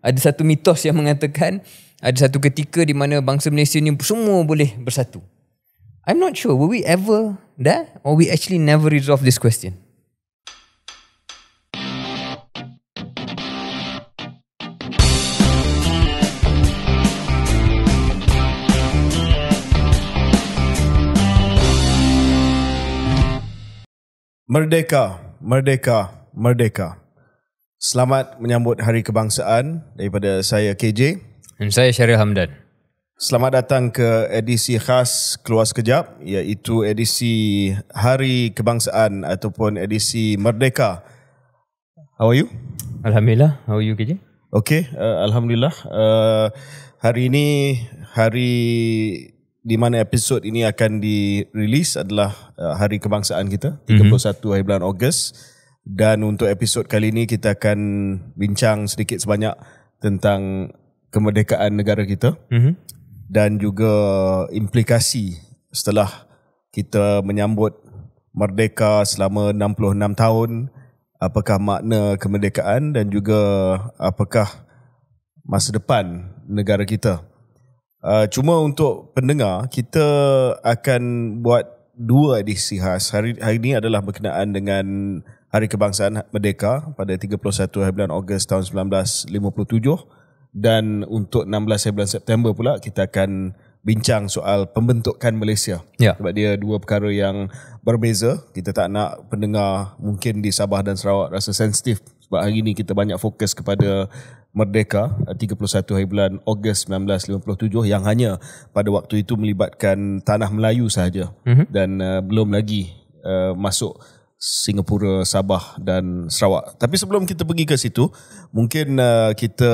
ada satu mitos yang mengatakan ada satu ketika di mana bangsa Malaysia ni semua boleh bersatu. I'm not sure, will we ever there or we actually never resolve this question? Merdeka, merdeka, merdeka. Selamat menyambut Hari Kebangsaan daripada saya KJ dan saya Syaril Hamdan. Selamat datang ke edisi khas Keluar Sekejap iaitu edisi Hari Kebangsaan ataupun edisi Merdeka. How are you? Alhamdulillah. How are you KJ? Okay, uh, alhamdulillah. Uh, hari ini hari di mana episod ini akan dirilis adalah uh, Hari Kebangsaan kita, 31 mm-hmm. hari bulan Ogos dan untuk episod kali ini kita akan bincang sedikit sebanyak tentang kemerdekaan negara kita mm-hmm. dan juga implikasi setelah kita menyambut merdeka selama 66 tahun apakah makna kemerdekaan dan juga apakah masa depan negara kita uh, cuma untuk pendengar kita akan buat dua edisi khas hari hari ini adalah berkenaan dengan Hari Kebangsaan Merdeka pada 31 bulan Ogos tahun 1957 dan untuk 16 bulan September pula kita akan bincang soal pembentukan Malaysia. Ya. Sebab dia dua perkara yang berbeza. Kita tak nak pendengar mungkin di Sabah dan Sarawak rasa sensitif sebab hari ini kita banyak fokus kepada Merdeka 31 hari bulan Ogos 1957 yang hanya pada waktu itu melibatkan tanah Melayu sahaja mm-hmm. dan uh, belum lagi uh, masuk Singapura, Sabah dan Sarawak. Tapi sebelum kita pergi ke situ, mungkin uh, kita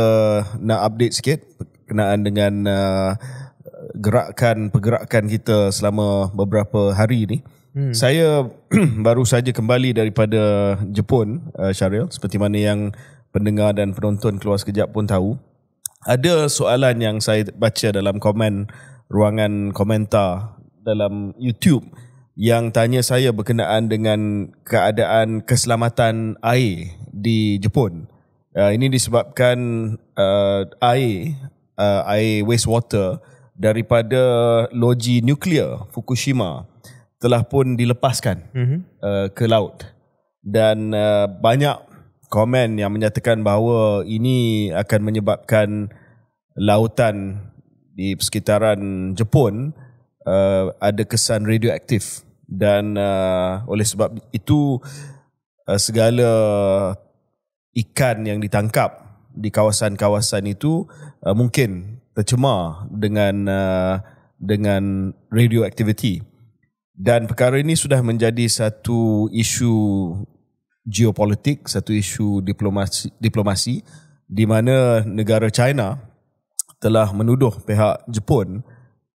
nak update sikit berkenaan dengan uh, gerakan pergerakan kita selama beberapa hari ini. Hmm. Saya baru saja kembali daripada Jepun, uh, Syaril, seperti mana yang pendengar dan penonton keluar sekejap pun tahu. Ada soalan yang saya baca dalam komen ruangan komentar dalam YouTube yang tanya saya berkenaan dengan keadaan keselamatan air di Jepun. Uh, ini disebabkan uh, air uh, air wastewater daripada loji nuklear Fukushima telah pun dilepaskan mm-hmm. uh, ke laut dan uh, banyak komen yang menyatakan bahawa ini akan menyebabkan lautan di sekitaran Jepun uh, ada kesan radioaktif dan uh, oleh sebab itu uh, segala ikan yang ditangkap di kawasan-kawasan itu uh, mungkin tercemar dengan uh, dengan radioaktiviti. dan perkara ini sudah menjadi satu isu geopolitik satu isu diplomasi diplomasi di mana negara China telah menuduh pihak Jepun uh,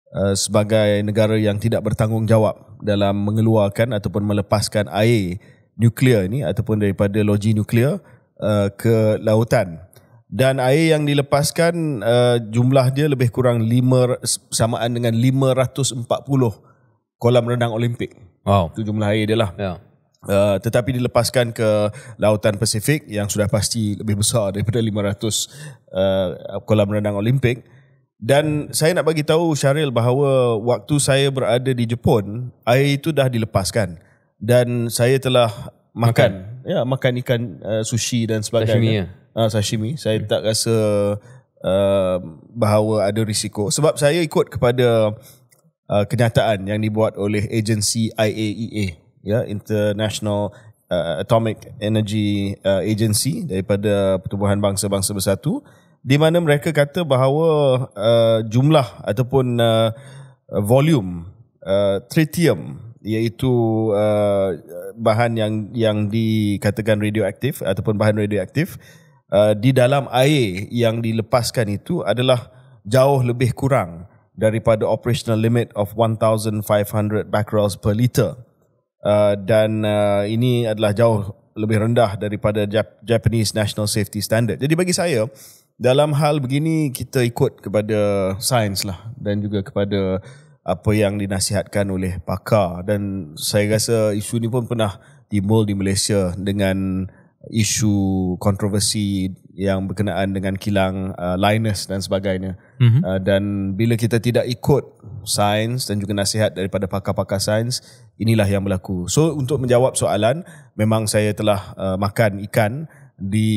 Uh, sebagai negara yang tidak bertanggungjawab dalam mengeluarkan ataupun melepaskan air nuklear ini ataupun daripada loji nuklear uh, ke lautan. Dan air yang dilepaskan uh, jumlah dia lebih kurang lima samaan dengan 540 kolam renang Olimpik. Wow. Itu jumlah air dia lah. Yeah. Uh, tetapi dilepaskan ke lautan Pasifik yang sudah pasti lebih besar daripada 500 uh, kolam renang Olimpik. Uh, dan saya nak bagi tahu Syaril bahawa waktu saya berada di Jepun, air itu dah dilepaskan dan saya telah makan, makan. ya makan ikan uh, sushi dan sebagainya. Sashimi. Ya. Uh, sashimi. Saya hmm. tak rasa uh, bahawa ada risiko sebab saya ikut kepada uh, kenyataan yang dibuat oleh agensi IAEA, e ya International uh, Atomic Energy uh, Agency daripada Pertubuhan Bangsa-Bangsa Bersatu. -Bangsa di mana mereka kata bahawa uh, jumlah ataupun uh, volume uh, tritium iaitu uh, bahan yang yang dikatakan radioaktif ataupun bahan radioaktif uh, di dalam air yang dilepaskan itu adalah jauh lebih kurang daripada operational limit of 1500 becquerels per liter. Uh, dan uh, ini adalah jauh lebih rendah daripada Japanese National Safety Standard. Jadi bagi saya uh, dalam hal begini kita ikut kepada sains lah dan juga kepada apa yang dinasihatkan oleh pakar dan saya rasa isu ni pun pernah timbul di Malaysia dengan isu kontroversi yang berkenaan dengan kilang uh, Linus dan sebagainya mm-hmm. uh, dan bila kita tidak ikut sains dan juga nasihat daripada pakar-pakar sains inilah yang berlaku so untuk menjawab soalan memang saya telah uh, makan ikan di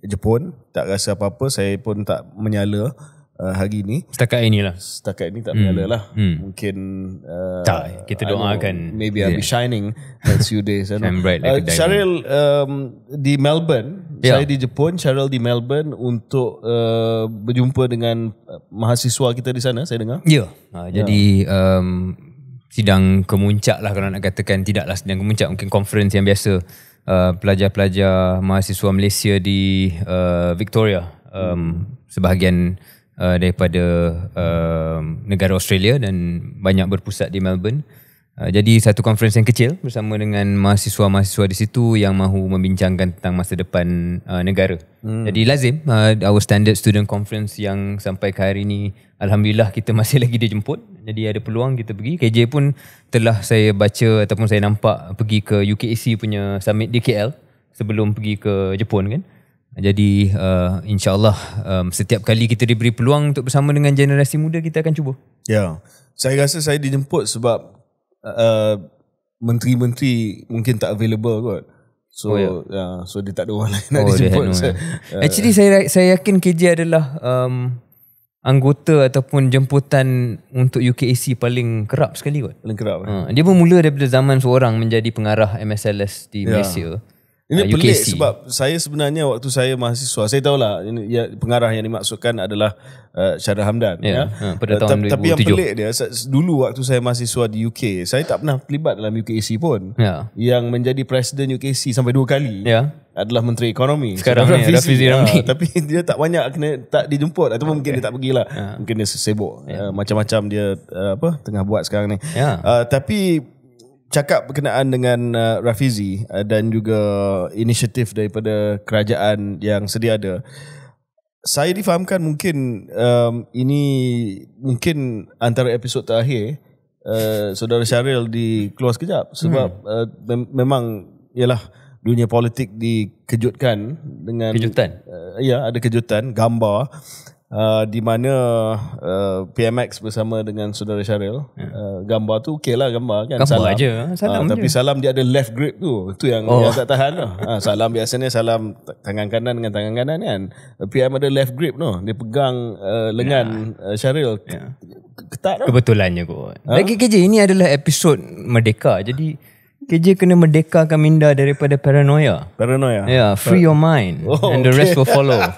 Jepun tak rasa apa-apa saya pun tak menyala uh, hari ini setakat inilah setakat ini tak hmm. menyala lah hmm. mungkin uh, tak kita doakan I maybe yeah. I'll be shining a few days and like uh, Cheryl um, di Melbourne yeah. saya di Jepun Cheryl di Melbourne untuk uh, berjumpa dengan uh, mahasiswa kita di sana saya dengar ya yeah. Ha, uh, yeah. jadi um, sidang kemuncak lah kalau nak katakan tidaklah sidang kemuncak mungkin conference yang biasa uh, pelajar-pelajar mahasiswa Malaysia di uh, Victoria um, sebahagian uh, daripada uh, negara Australia dan banyak berpusat di Melbourne Uh, jadi satu conference yang kecil bersama dengan mahasiswa-mahasiswa di situ yang mahu membincangkan tentang masa depan uh, negara. Hmm. Jadi lazim uh, our standard student conference yang sampai ke hari ini alhamdulillah kita masih lagi dijemput. Jadi ada peluang kita pergi. KJ pun telah saya baca ataupun saya nampak pergi ke UKAC punya summit DKL sebelum pergi ke Jepun kan. Jadi uh, insyaallah um, setiap kali kita diberi peluang untuk bersama dengan generasi muda kita akan cuba. Ya. Yeah. Saya rasa saya dijemput sebab uh, menteri-menteri mungkin tak available kot. So oh, ya yeah. uh, so dia tak ada orang lain nak oh, dijemput. So, ya. uh, Actually saya saya yakin KJ adalah um, anggota ataupun jemputan untuk UKAC paling kerap sekali kot. Paling kerap. Uh, dia bermula daripada zaman seorang menjadi pengarah MSLS di yeah. Malaysia. Ini uh, pelik sebab saya sebenarnya waktu saya mahasiswa, saya tahulah ya, pengarah yang dimaksudkan adalah uh, Syara Hamdan. Yeah. Ya. Ha, pada uh, tahun uh, Tapi yang pelik dia, dulu waktu saya mahasiswa di UK, saya tak pernah terlibat dalam UKC pun. Yeah. Yang menjadi presiden UKC sampai dua kali. Yeah adalah menteri ekonomi sekarang ni Rafizi Ramli ya, tapi dia tak banyak kena tak dijemput atau okay. mungkin dia tak pergilah ha. mungkin dia sibuk ya. uh, macam-macam dia uh, apa tengah buat sekarang ni ya. uh, tapi cakap berkenaan dengan uh, Rafizi uh, dan juga inisiatif daripada kerajaan yang sedia ada saya difahamkan mungkin um, ini mungkin antara episod terakhir uh, saudara Syaril di keluar sekejap sebab hmm. uh, mem- memang ialah dunia politik dikejutkan dengan kejutan uh, ya ada kejutan gambar Uh, di mana uh, PMX bersama dengan saudara Syaril yeah. uh, gambar tu okay lah gambar kan gambar salam. aja ah, salam uh, tapi je. salam dia ada left grip tu tu yang oh. yang tak tahan lah. uh, salam biasanya salam tangan kanan dengan tangan kanan kan PM ada left grip tu dia pegang uh, lengan yeah. uh, Syaril yeah. ketat tu kebetulannya kot huh? Ah. lagi kerja ini adalah episod merdeka jadi KJ kena merdeka, merdekakan minda daripada paranoia. Paranoia. Yeah, free Par- your mind oh, and okay. the rest will follow.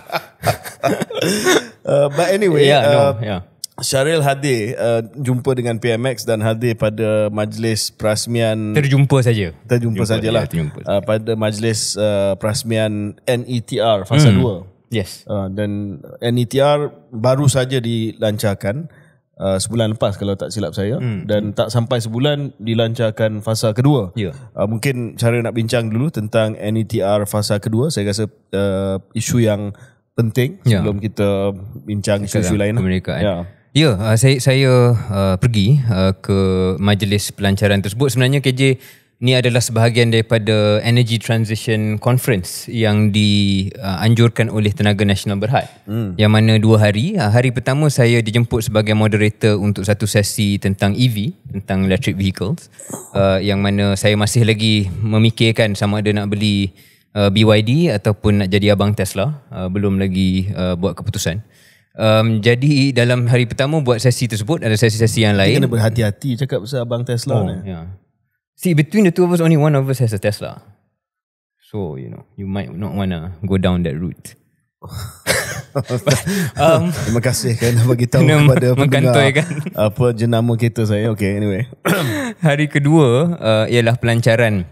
Uh, but anyway, yeah, uh, no, yeah. Syaril hadir uh, jumpa dengan PMX dan hadir pada majlis perasmian terjumpa saja terjumpa sajalah ya, uh, pada majlis uh, perasmian NETR fasa hmm. 2 yes uh, dan NETR baru saja dilancarkan uh, sebulan lepas kalau tak silap saya hmm. dan tak sampai sebulan dilancarkan fasa kedua yeah. uh, mungkin cara nak bincang dulu tentang NETR fasa kedua saya rasa uh, isu yang penting yeah. sebelum kita bincang isu-isu lah, lain. Lah. Kemerdekaan. Ya. Ya, uh, saya saya uh, pergi uh, ke majlis pelancaran tersebut sebenarnya KJ ni adalah sebahagian daripada Energy Transition Conference yang dianjurkan oleh Tenaga Nasional Berhad hmm. yang mana dua hari. Uh, hari pertama saya dijemput sebagai moderator untuk satu sesi tentang EV, tentang electric vehicles uh, yang mana saya masih lagi memikirkan sama ada nak beli uh, BYD ataupun nak jadi abang Tesla uh, belum lagi uh, buat keputusan um, jadi dalam hari pertama buat sesi tersebut ada sesi-sesi yang lain kena berhati-hati cakap pasal abang Tesla oh, ni yeah. see between the two of us only one of us has a Tesla so you know you might not wanna go down that route um, Terima kasih kerana bagi tahu kepada pendengar kan? apa jenama kita saya. Okay, anyway. Hari kedua uh, ialah pelancaran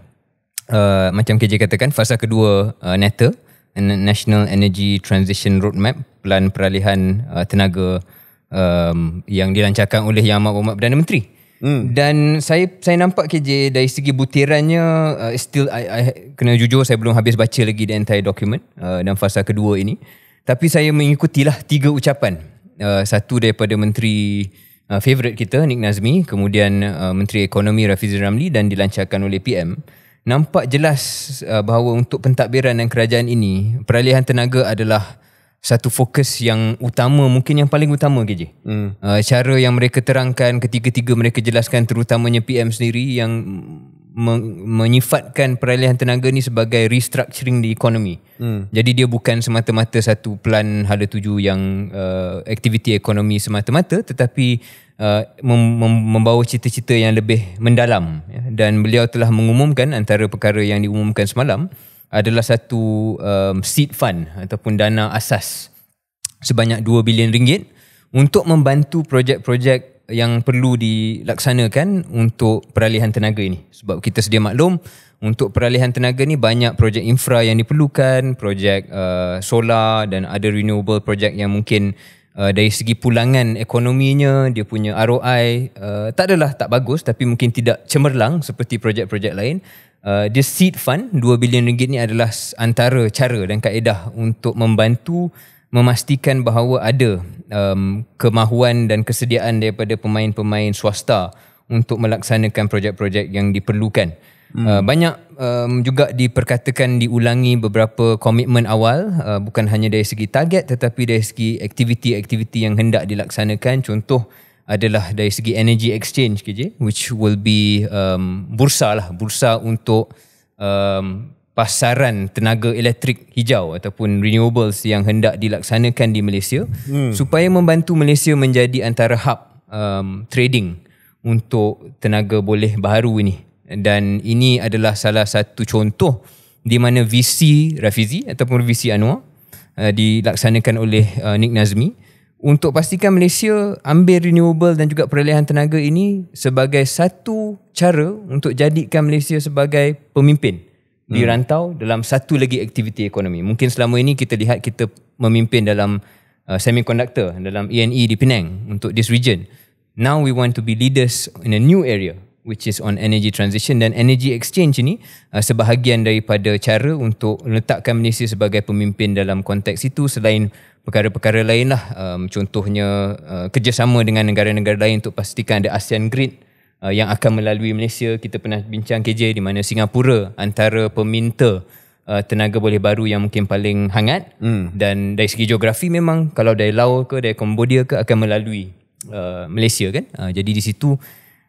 Uh, macam KJ katakan fasa kedua uh, NETA National Energy Transition Roadmap pelan peralihan uh, tenaga um, yang dilancarkan oleh Yang Amat Berhormat Perdana Menteri. Hmm. Dan saya saya nampak KJ dari segi butirannya uh, still I, I kena jujur saya belum habis baca lagi the entire document uh, dan fasa kedua ini. Tapi saya mengikutilah tiga ucapan. Uh, satu daripada menteri uh, favorite kita Nik Nazmi, kemudian uh, menteri ekonomi Rafizi Ramli dan dilancarkan oleh PM nampak jelas uh, bahawa untuk pentadbiran dan kerajaan ini peralihan tenaga adalah satu fokus yang utama mungkin yang paling utama KJ. Hmm. Uh, cara yang mereka terangkan ketiga-tiga mereka jelaskan terutamanya PM sendiri yang menyifatkan peralihan tenaga ni sebagai restructuring di ekonomi. Hmm. Jadi dia bukan semata-mata satu pelan hala tuju yang uh, aktiviti ekonomi semata-mata tetapi uh, membawa cita-cita yang lebih mendalam. Ya. Dan beliau telah mengumumkan antara perkara yang diumumkan semalam adalah satu um, seed fund ataupun dana asas sebanyak 2 bilion ringgit untuk membantu projek-projek yang perlu dilaksanakan untuk peralihan tenaga ini sebab kita sedia maklum untuk peralihan tenaga ni banyak projek infra yang diperlukan projek uh, solar dan other renewable projek yang mungkin uh, dari segi pulangan ekonominya dia punya ROI uh, tak adalah tak bagus tapi mungkin tidak cemerlang seperti projek-projek lain uh, the seed fund 2 bilion ringgit ni adalah antara cara dan kaedah untuk membantu memastikan bahawa ada um, kemahuan dan kesediaan daripada pemain-pemain swasta untuk melaksanakan projek-projek yang diperlukan. Hmm. Uh, banyak um, juga diperkatakan diulangi beberapa komitmen awal uh, bukan hanya dari segi target tetapi dari segi aktiviti-aktiviti yang hendak dilaksanakan. Contoh adalah dari segi energy exchange KJ which will be um, bursa lah bursa untuk um, pasaran tenaga elektrik hijau ataupun renewables yang hendak dilaksanakan di Malaysia hmm. supaya membantu Malaysia menjadi antara hub um, trading untuk tenaga boleh baru ini dan ini adalah salah satu contoh di mana VC Rafizi ataupun VC Anwar uh, dilaksanakan oleh uh, Nick Nazmi untuk pastikan Malaysia ambil renewable dan juga peralihan tenaga ini sebagai satu cara untuk jadikan Malaysia sebagai pemimpin Hmm. di rantau dalam satu lagi aktiviti ekonomi. Mungkin selama ini kita lihat kita memimpin dalam uh, semiconductor dalam ENE e di Penang untuk this region. Now we want to be leaders in a new area which is on energy transition dan energy exchange ini uh, sebahagian daripada cara untuk letakkan Malaysia sebagai pemimpin dalam konteks itu selain perkara-perkara lainlah um, contohnya uh, kerjasama dengan negara-negara lain untuk pastikan ada ASEAN grid uh, yang akan melalui Malaysia. Kita pernah bincang KJ di mana Singapura antara peminta uh, tenaga boleh baru yang mungkin paling hangat hmm. dan dari segi geografi memang kalau dari Laos ke dari Cambodia ke akan melalui uh, Malaysia kan. Uh, jadi di situ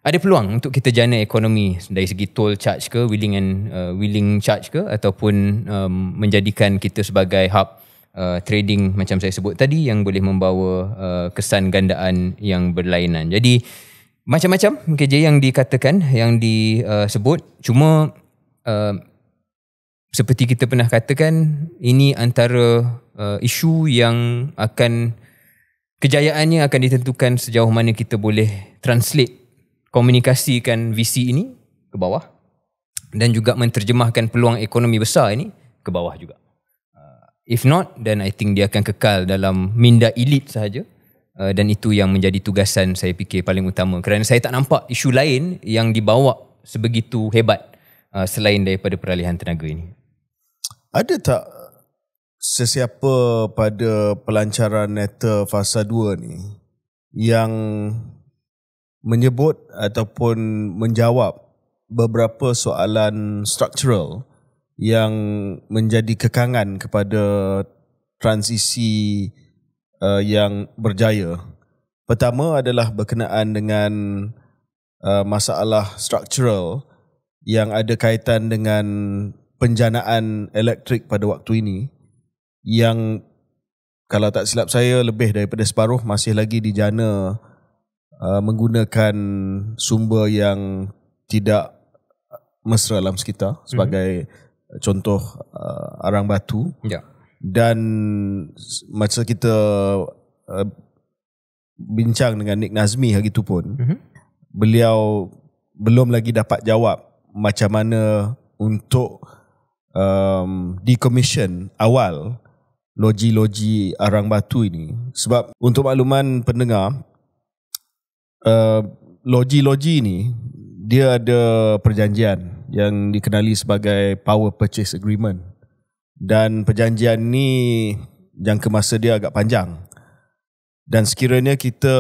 ada peluang untuk kita jana ekonomi dari segi toll charge ke willing and uh, willing charge ke ataupun um, menjadikan kita sebagai hub uh, trading macam saya sebut tadi yang boleh membawa uh, kesan gandaan yang berlainan. Jadi uh, macam-macam kerja yang dikatakan yang disebut cuma uh, seperti kita pernah katakan ini antara uh, isu yang akan kejayaannya akan ditentukan sejauh mana kita boleh translate komunikasikan VC ini ke bawah dan juga menterjemahkan peluang ekonomi besar ini ke bawah juga. Eh, if not then I think dia akan kekal dalam minda elit sahaja. Uh, dan itu yang menjadi tugasan saya fikir paling utama kerana saya tak nampak isu lain yang dibawa sebegitu hebat uh, selain daripada peralihan tenaga ini. Ada tak sesiapa pada pelancaran neta fasa 2 ni yang menyebut ataupun menjawab beberapa soalan struktural yang menjadi kekangan kepada transisi uh, yang berjaya. Pertama adalah berkenaan dengan uh, masalah structural yang ada kaitan dengan penjanaan elektrik pada waktu ini yang kalau tak silap saya lebih daripada separuh masih lagi dijana uh, menggunakan sumber yang tidak mesra alam sekitar mhm. sebagai mm-hmm. contoh uh, arang batu. Yeah dan masa kita uh, bincang dengan Nick Nazmi hari itu pun mm-hmm. beliau belum lagi dapat jawab macam mana untuk um, decommission awal loji-loji arang batu ini sebab untuk makluman pendengar uh, loji-loji ini dia ada perjanjian yang dikenali sebagai power purchase agreement dan perjanjian ni jangka masa dia agak panjang dan sekiranya kita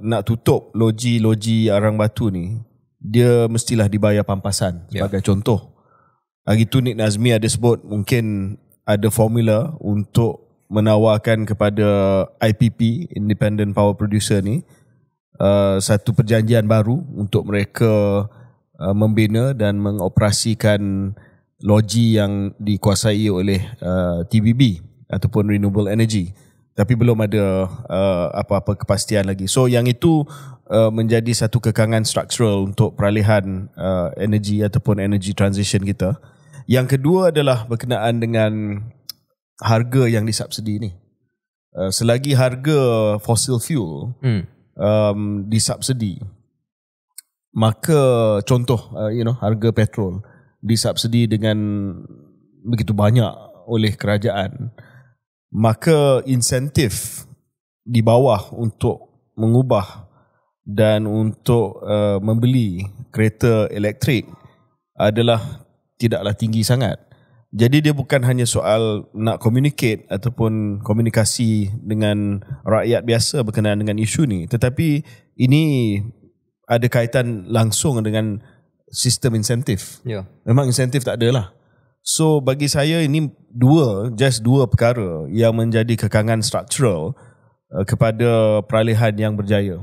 nak tutup loji-loji arang batu ni dia mestilah dibayar pampasan sebagai yeah. contoh hari tu Nik Nazmi ada sebut mungkin ada formula untuk menawarkan kepada IPP Independent Power Producer ni Uh, satu perjanjian baru untuk mereka uh, membina dan mengoperasikan logi yang dikuasai oleh uh, TBB ataupun renewable energy tapi belum ada uh, apa-apa kepastian lagi. So yang itu uh, menjadi satu kekangan struktural untuk peralihan uh, energy ataupun energy transition kita. Yang kedua adalah berkenaan dengan harga yang disubsidi ni. Uh, selagi harga fossil fuel hmm. um, disubsidi maka contoh uh, you know harga petrol disubsidi dengan begitu banyak oleh kerajaan maka insentif di bawah untuk mengubah dan untuk uh, membeli kereta elektrik adalah tidaklah tinggi sangat. Jadi dia bukan hanya soal nak communicate ataupun komunikasi dengan rakyat biasa berkenaan dengan isu ni tetapi ini ada kaitan langsung dengan sistem insentif. Yeah. Memang insentif tak ada lah. So bagi saya ini dua, just dua perkara yang menjadi kekangan struktural uh, kepada peralihan yang berjaya.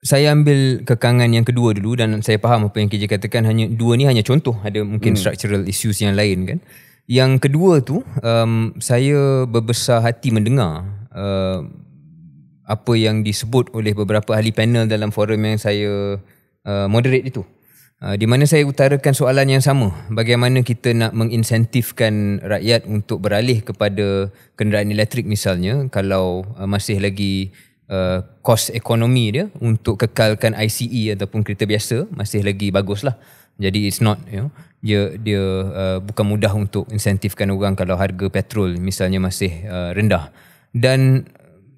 Saya ambil kekangan yang kedua dulu dan saya faham apa yang KJ katakan hanya dua ni hanya contoh ada mungkin hmm. structural issues yang lain kan. Yang kedua tu um, saya berbesar hati mendengar uh, apa yang disebut oleh beberapa ahli panel dalam forum yang saya uh, moderate itu. Ah, di mana saya utarakan soalan yang sama bagaimana kita nak menginsentifkan rakyat untuk beralih kepada kenderaan elektrik misalnya kalau uh, masih lagi uh, kos ekonomi dia untuk kekalkan ICE ataupun kereta biasa masih lagi baguslah jadi it's not you know dia dia uh, bukan mudah untuk insentifkan orang kalau harga petrol misalnya masih uh, rendah dan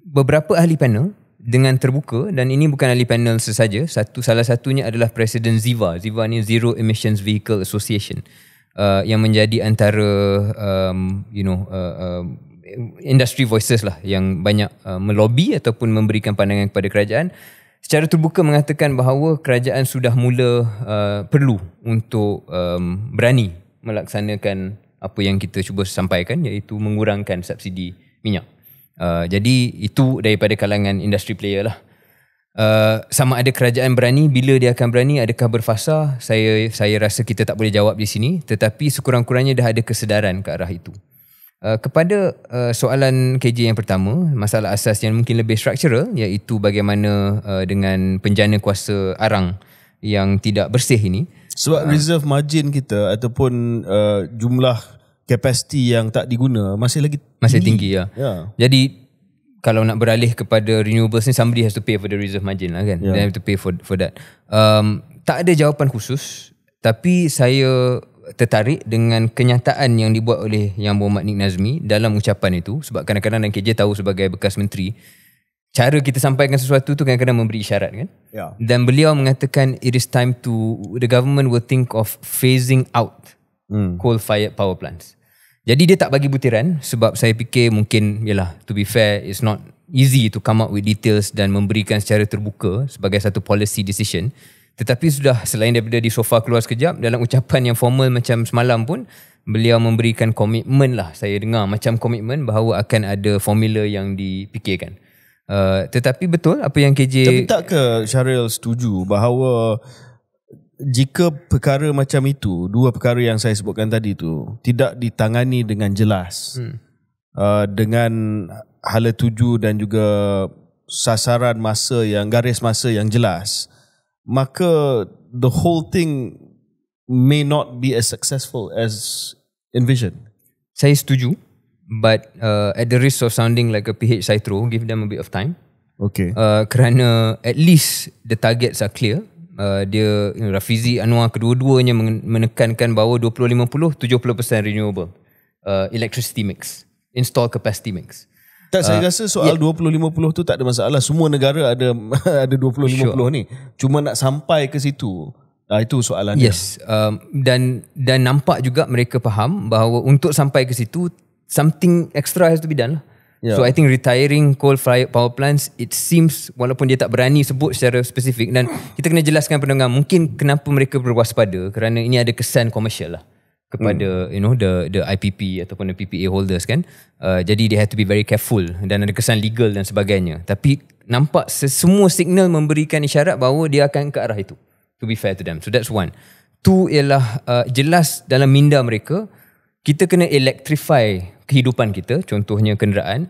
beberapa ahli panel dengan terbuka dan ini bukan ahli panel sesaja satu salah satunya adalah presiden Ziva Ziva ni Zero Emissions Vehicle Association uh, yang menjadi antara um, you know uh, um, industry voices lah yang banyak uh, melobi ataupun memberikan pandangan kepada kerajaan secara terbuka mengatakan bahawa kerajaan sudah mula uh, perlu untuk um, berani melaksanakan apa yang kita cuba sampaikan iaitu mengurangkan subsidi minyak Uh, jadi itu daripada kalangan industri player lah. Uh, sama ada kerajaan berani bila dia akan berani adakah berfasa saya saya rasa kita tak boleh jawab di sini tetapi sekurang-kurangnya dah ada kesedaran ke arah itu uh, kepada uh, soalan KJ yang pertama masalah asas yang mungkin lebih struktural, iaitu bagaimana uh, dengan penjana kuasa arang yang tidak bersih ini sebab uh, reserve margin kita ataupun uh, jumlah kapasiti yang tak diguna masih lagi tinggi. masih tinggi ya. ya. Jadi kalau nak beralih kepada renewables ni somebody has to pay for the reserve margin lah kan. Yeah. They have to pay for for that. Um tak ada jawapan khusus tapi saya tertarik dengan kenyataan yang dibuat oleh Yang Muhammad Nik Nazmi dalam ucapan itu sebab kadang-kadang dan KJ tahu sebagai bekas menteri cara kita sampaikan sesuatu tu kadang-kadang memberi isyarat kan. Yeah. Dan beliau mengatakan it is time to the government will think of phasing out hmm. coal fired power plants. Jadi dia tak bagi butiran sebab saya fikir mungkin yalah to be fair it's not easy to come up with details dan memberikan secara terbuka sebagai satu policy decision. Tetapi sudah selain daripada di sofa keluar sekejap dalam ucapan yang formal macam semalam pun beliau memberikan komitmen lah saya dengar macam komitmen bahawa akan ada formula yang dipikirkan. Uh, tetapi betul apa yang KJ... Tapi tak ke Syaril setuju bahawa jika perkara macam itu, dua perkara yang saya sebutkan tadi itu tidak ditangani dengan jelas. Hmm. Uh, dengan hala tuju dan juga sasaran masa yang garis masa yang jelas, maka the whole thing may not be as successful as envisioned. Saya setuju, but uh, at the risk of sounding like a PH saya throw, give them a bit of time. Okay. Uh, kerana at least the targets are clear uh, dia Rafizi Anwar kedua-duanya menekankan bahawa 2050 70% renewable uh, electricity mix install capacity mix tak saya uh, rasa soal yeah. 2050 tu tak ada masalah semua negara ada ada 2050 sure. ni cuma nak sampai ke situ uh, itu soalan yes Um, dan dan nampak juga mereka faham bahawa untuk sampai ke situ something extra has to be done lah. Yeah. So I think retiring coal fired power plants it seems walaupun dia tak berani sebut secara spesifik dan kita kena jelaskan pendengar mungkin kenapa mereka berwaspada kerana ini ada kesan komersial lah kepada mm. you know the the IPP ataupun the PPA holders kan uh, jadi they have to be very careful dan ada kesan legal dan sebagainya tapi nampak semua signal memberikan isyarat bahawa dia akan ke arah itu to be fair to them so that's one two ialah uh, jelas dalam minda mereka kita kena electrify kehidupan kita, contohnya kenderaan,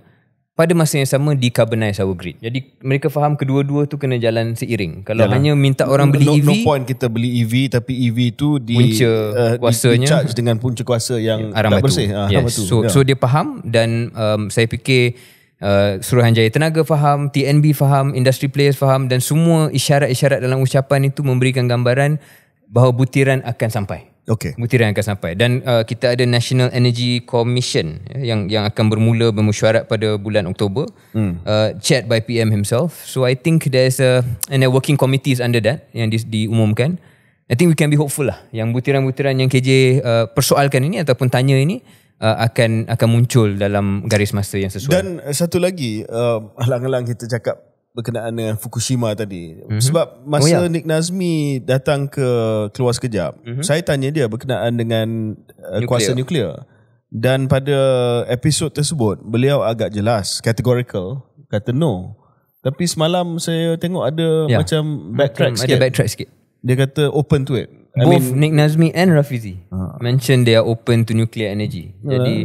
pada masa yang sama decarbonize our grid. Jadi mereka faham kedua-dua tu kena jalan seiring. Kalau jalan. hanya minta orang beli no, EV, no e point kita beli EV tapi EV tu di punca uh, kuasanya di, charge dengan punca kuasa yang tak batu. bersih. Ah, yes. So, yeah. so dia faham dan um, saya fikir uh, Suruhanjaya Tenaga faham, TNB faham, industry players faham dan semua isyarat-isyarat dalam ucapan itu memberikan gambaran bahawa butiran akan sampai. Okay. Butiran akan sampai dan uh, kita ada National Energy Commission ya, yang yang akan bermula bermusyarat pada bulan Oktober. Hmm. Uh, chaired by PM himself. So I think there's a and a working committees under that yang di, diumumkan. I think we can be hopeful lah yang butiran-butiran yang KJ uh, persoalkan ini ataupun tanya ini uh, akan akan muncul dalam garis masa yang sesuai. Dan uh, satu lagi uh, alang-alang kita cakap berkenaan dengan Fukushima tadi. Mm-hmm. Sebab masa oh, ya. Nick Nazmi datang ke keluar sekejap, mm-hmm. saya tanya dia berkenaan dengan uh, nuklear. kuasa nuklear. Dan pada episod tersebut, beliau agak jelas, categorical, kata no. Tapi semalam saya tengok ada ya. macam backtrack sikit. Ada backtrack sikit. Dia kata open to it. I Both mean, Nick Nazmi and Rafizi uh, mention they are open to nuclear energy. Uh, Jadi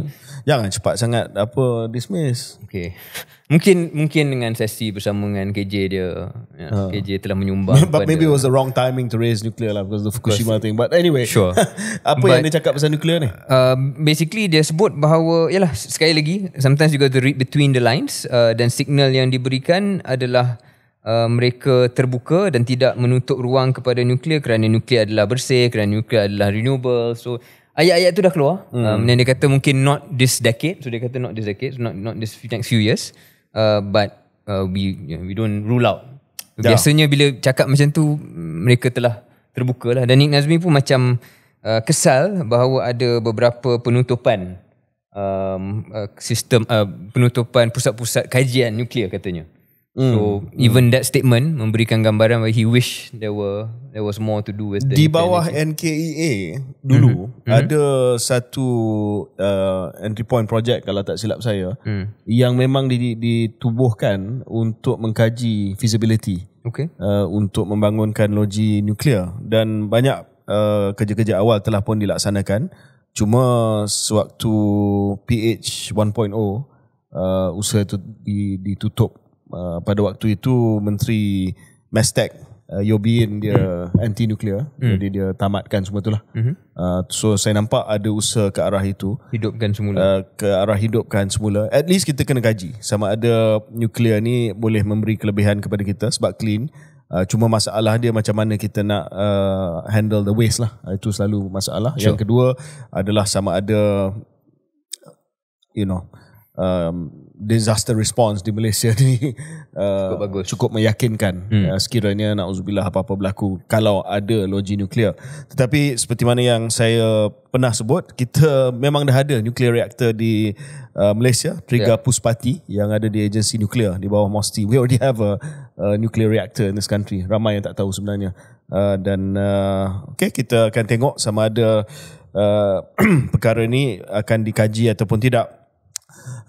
jangan cepat sangat apa dismiss. Okay. Mungkin mungkin dengan sesi bersama dengan KJ dia. Uh. Ya, ah. KJ telah menyumbang. But maybe it was the wrong timing to raise nuclear lah because of Fukushima thing. But anyway. Sure. apa But, yang dia cakap pasal nuclear ni? Uh, basically dia sebut bahawa yalah sekali lagi sometimes you got to read between the lines uh, dan signal yang diberikan adalah uh, mereka terbuka dan tidak menutup ruang kepada nuklear kerana nuklear adalah bersih kerana nuklear adalah renewable. So ayat-ayat tu dah keluar. Hmm. Um, dan dia kata mungkin not this decade. So dia kata not this decade, so not not this next few years. Uh, Uh, but uh, we yeah, we don't rule out. Yeah. Biasanya bila cakap macam tu mereka telah terbuka lah. Dan Nick Nazmi pun macam uh, kesal bahawa ada beberapa penutupan um, uh, sistem uh, penutupan pusat-pusat kajian nuklear katanya. Mm. So mm. even that statement memberikan gambaran bahawa he wish there were there was more to do with the Di bawah NKEA mhm. dulu mm-hmm. ada mm-hmm. satu uh, entry point project kalau tak silap saya mm. yang memang ditubuhkan untuk mengkaji feasibility okay. uh, untuk membangunkan loji nuklear dan banyak uh, kerja-kerja awal telah pun dilaksanakan cuma sewaktu PH 1.0 uh, usaha itu ditutup Uh, pada waktu itu menteri Mestek uh, Yobin dia mm. anti nuklear mm. jadi dia tamatkan semua itulah. hmm Uh, so saya nampak ada usaha ke arah itu hidupkan semula. Uh, ke arah hidupkan semula. At least kita kena kaji sama ada nuklear ni boleh memberi kelebihan kepada kita sebab clean. Uh, cuma masalah dia macam mana kita nak uh, handle the waste lah. Uh, itu selalu masalah. Sure. Yang kedua adalah sama ada you know um disaster response di Malaysia ni uh, cukup bagus cukup meyakinkan hmm. uh, sekiranya nauzubillah apa-apa berlaku kalau ada loji nuklear tetapi seperti mana yang saya pernah sebut kita memang dah ada nuklear reaktor di uh, Malaysia Trigger yeah. Puspati yang ada di agensi nuklear di bawah MOSTI we already have a, a nuclear reactor in this country ramai yang tak tahu sebenarnya uh, dan uh, okey kita akan tengok sama ada uh, perkara ni akan dikaji ataupun tidak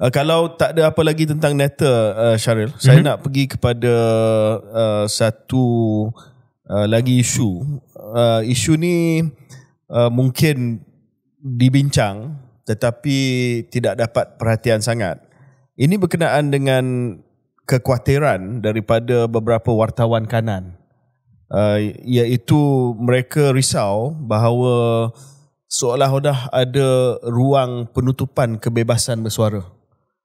uh, kalau tak ada apa lagi tentang Neta uh, Syaril mm-hmm. saya mhm. nak pergi kepada uh, satu uh, lagi isu uh, isu ni uh, mungkin dibincang tetapi tidak dapat perhatian sangat ini berkenaan dengan kekhawatiran daripada beberapa wartawan kanan uh, iaitu mereka risau bahawa seolah-olah ada ruang penutupan kebebasan bersuara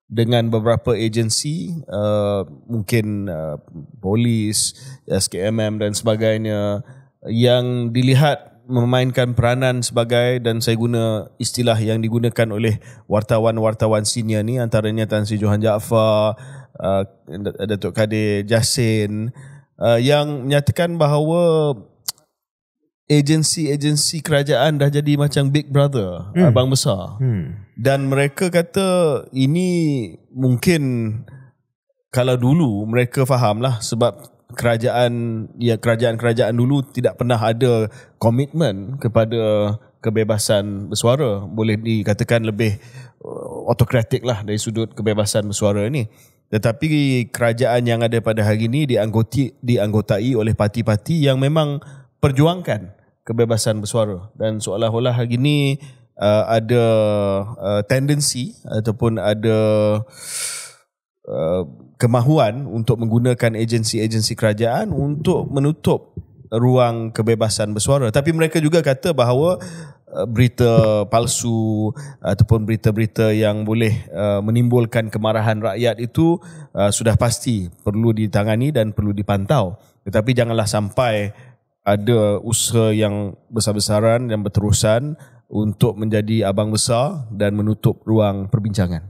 dengan beberapa agensi uh, mungkin uh, polis SKMM dan sebagainya yang dilihat memainkan peranan sebagai dan saya guna istilah yang digunakan oleh wartawan-wartawan senior ni antaranya Tan Sri Johan Jaafar uh, Datuk Kadir Jasin uh, yang menyatakan bahawa agensi-agensi kerajaan dah jadi macam big brother, hmm. abang besar. Hmm. Dan mereka kata ini mungkin kalau dulu mereka faham lah sebab kerajaan ya kerajaan-kerajaan dulu tidak pernah ada komitmen kepada kebebasan bersuara boleh dikatakan lebih uh, autokratik lah dari sudut kebebasan bersuara ini tetapi kerajaan yang ada pada hari ini dianggoti dianggotai oleh parti-parti yang memang perjuangkan kebebasan bersuara dan seolah-olah hari ini uh, ada uh, tendensi ataupun ada uh, kemahuan untuk menggunakan agensi-agensi kerajaan untuk menutup ruang kebebasan bersuara tapi mereka juga kata bahawa uh, berita palsu ataupun berita-berita yang boleh uh, menimbulkan kemarahan rakyat itu uh, sudah pasti perlu ditangani dan perlu dipantau tetapi janganlah sampai ada usaha yang besar-besaran dan berterusan untuk menjadi abang besar dan menutup ruang perbincangan.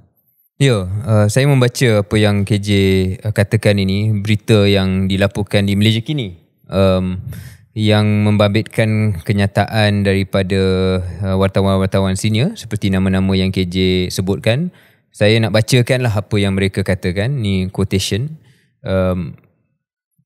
Ya, uh, saya membaca apa yang KJ eh, katakan ini, berita yang dilaporkan di Malaysia Kini um, yang membabitkan kenyataan daripada eh, wartawan-wartawan senior seperti nama-nama yang KJ sebutkan. Saya nak bacakanlah apa yang mereka katakan, ni quotation. Um,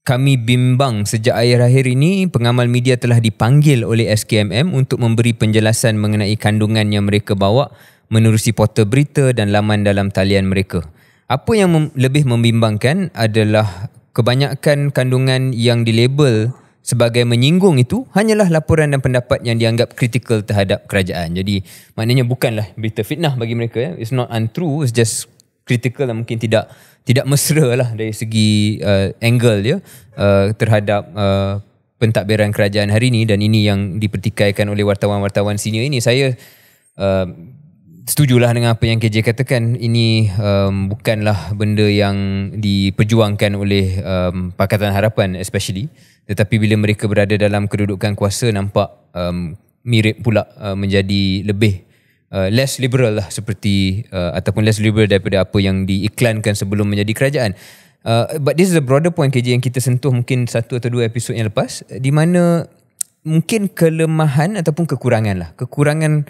kami bimbang sejak akhir-akhir ini pengamal media telah dipanggil oleh SKMM untuk memberi penjelasan mengenai kandungan yang mereka bawa menerusi portal berita dan laman dalam talian mereka. Apa yang mem- lebih membimbangkan adalah kebanyakan kandungan yang dilabel sebagai menyinggung itu hanyalah laporan dan pendapat yang dianggap kritikal terhadap kerajaan. Jadi maknanya bukanlah berita fitnah bagi mereka. Ya. It's not untrue, it's just Kritikal dan mungkin tidak tidak mesra lah dari segi uh, angle dia uh, terhadap uh, pentadbiran kerajaan hari ini dan ini yang dipertikaikan oleh wartawan-wartawan senior ini saya uh, setujulah dengan apa yang KJ katakan ini um, bukanlah benda yang diperjuangkan oleh um, pakatan harapan especially tetapi bila mereka berada dalam kedudukan kuasa nampak um, mirip pula uh, menjadi lebih uh, less liberal lah seperti uh, ataupun less liberal daripada apa yang diiklankan sebelum menjadi kerajaan. Uh, but this is a broader point KJ yang kita sentuh mungkin satu atau dua episod yang lepas di mana mungkin kelemahan ataupun kekurangan lah kekurangan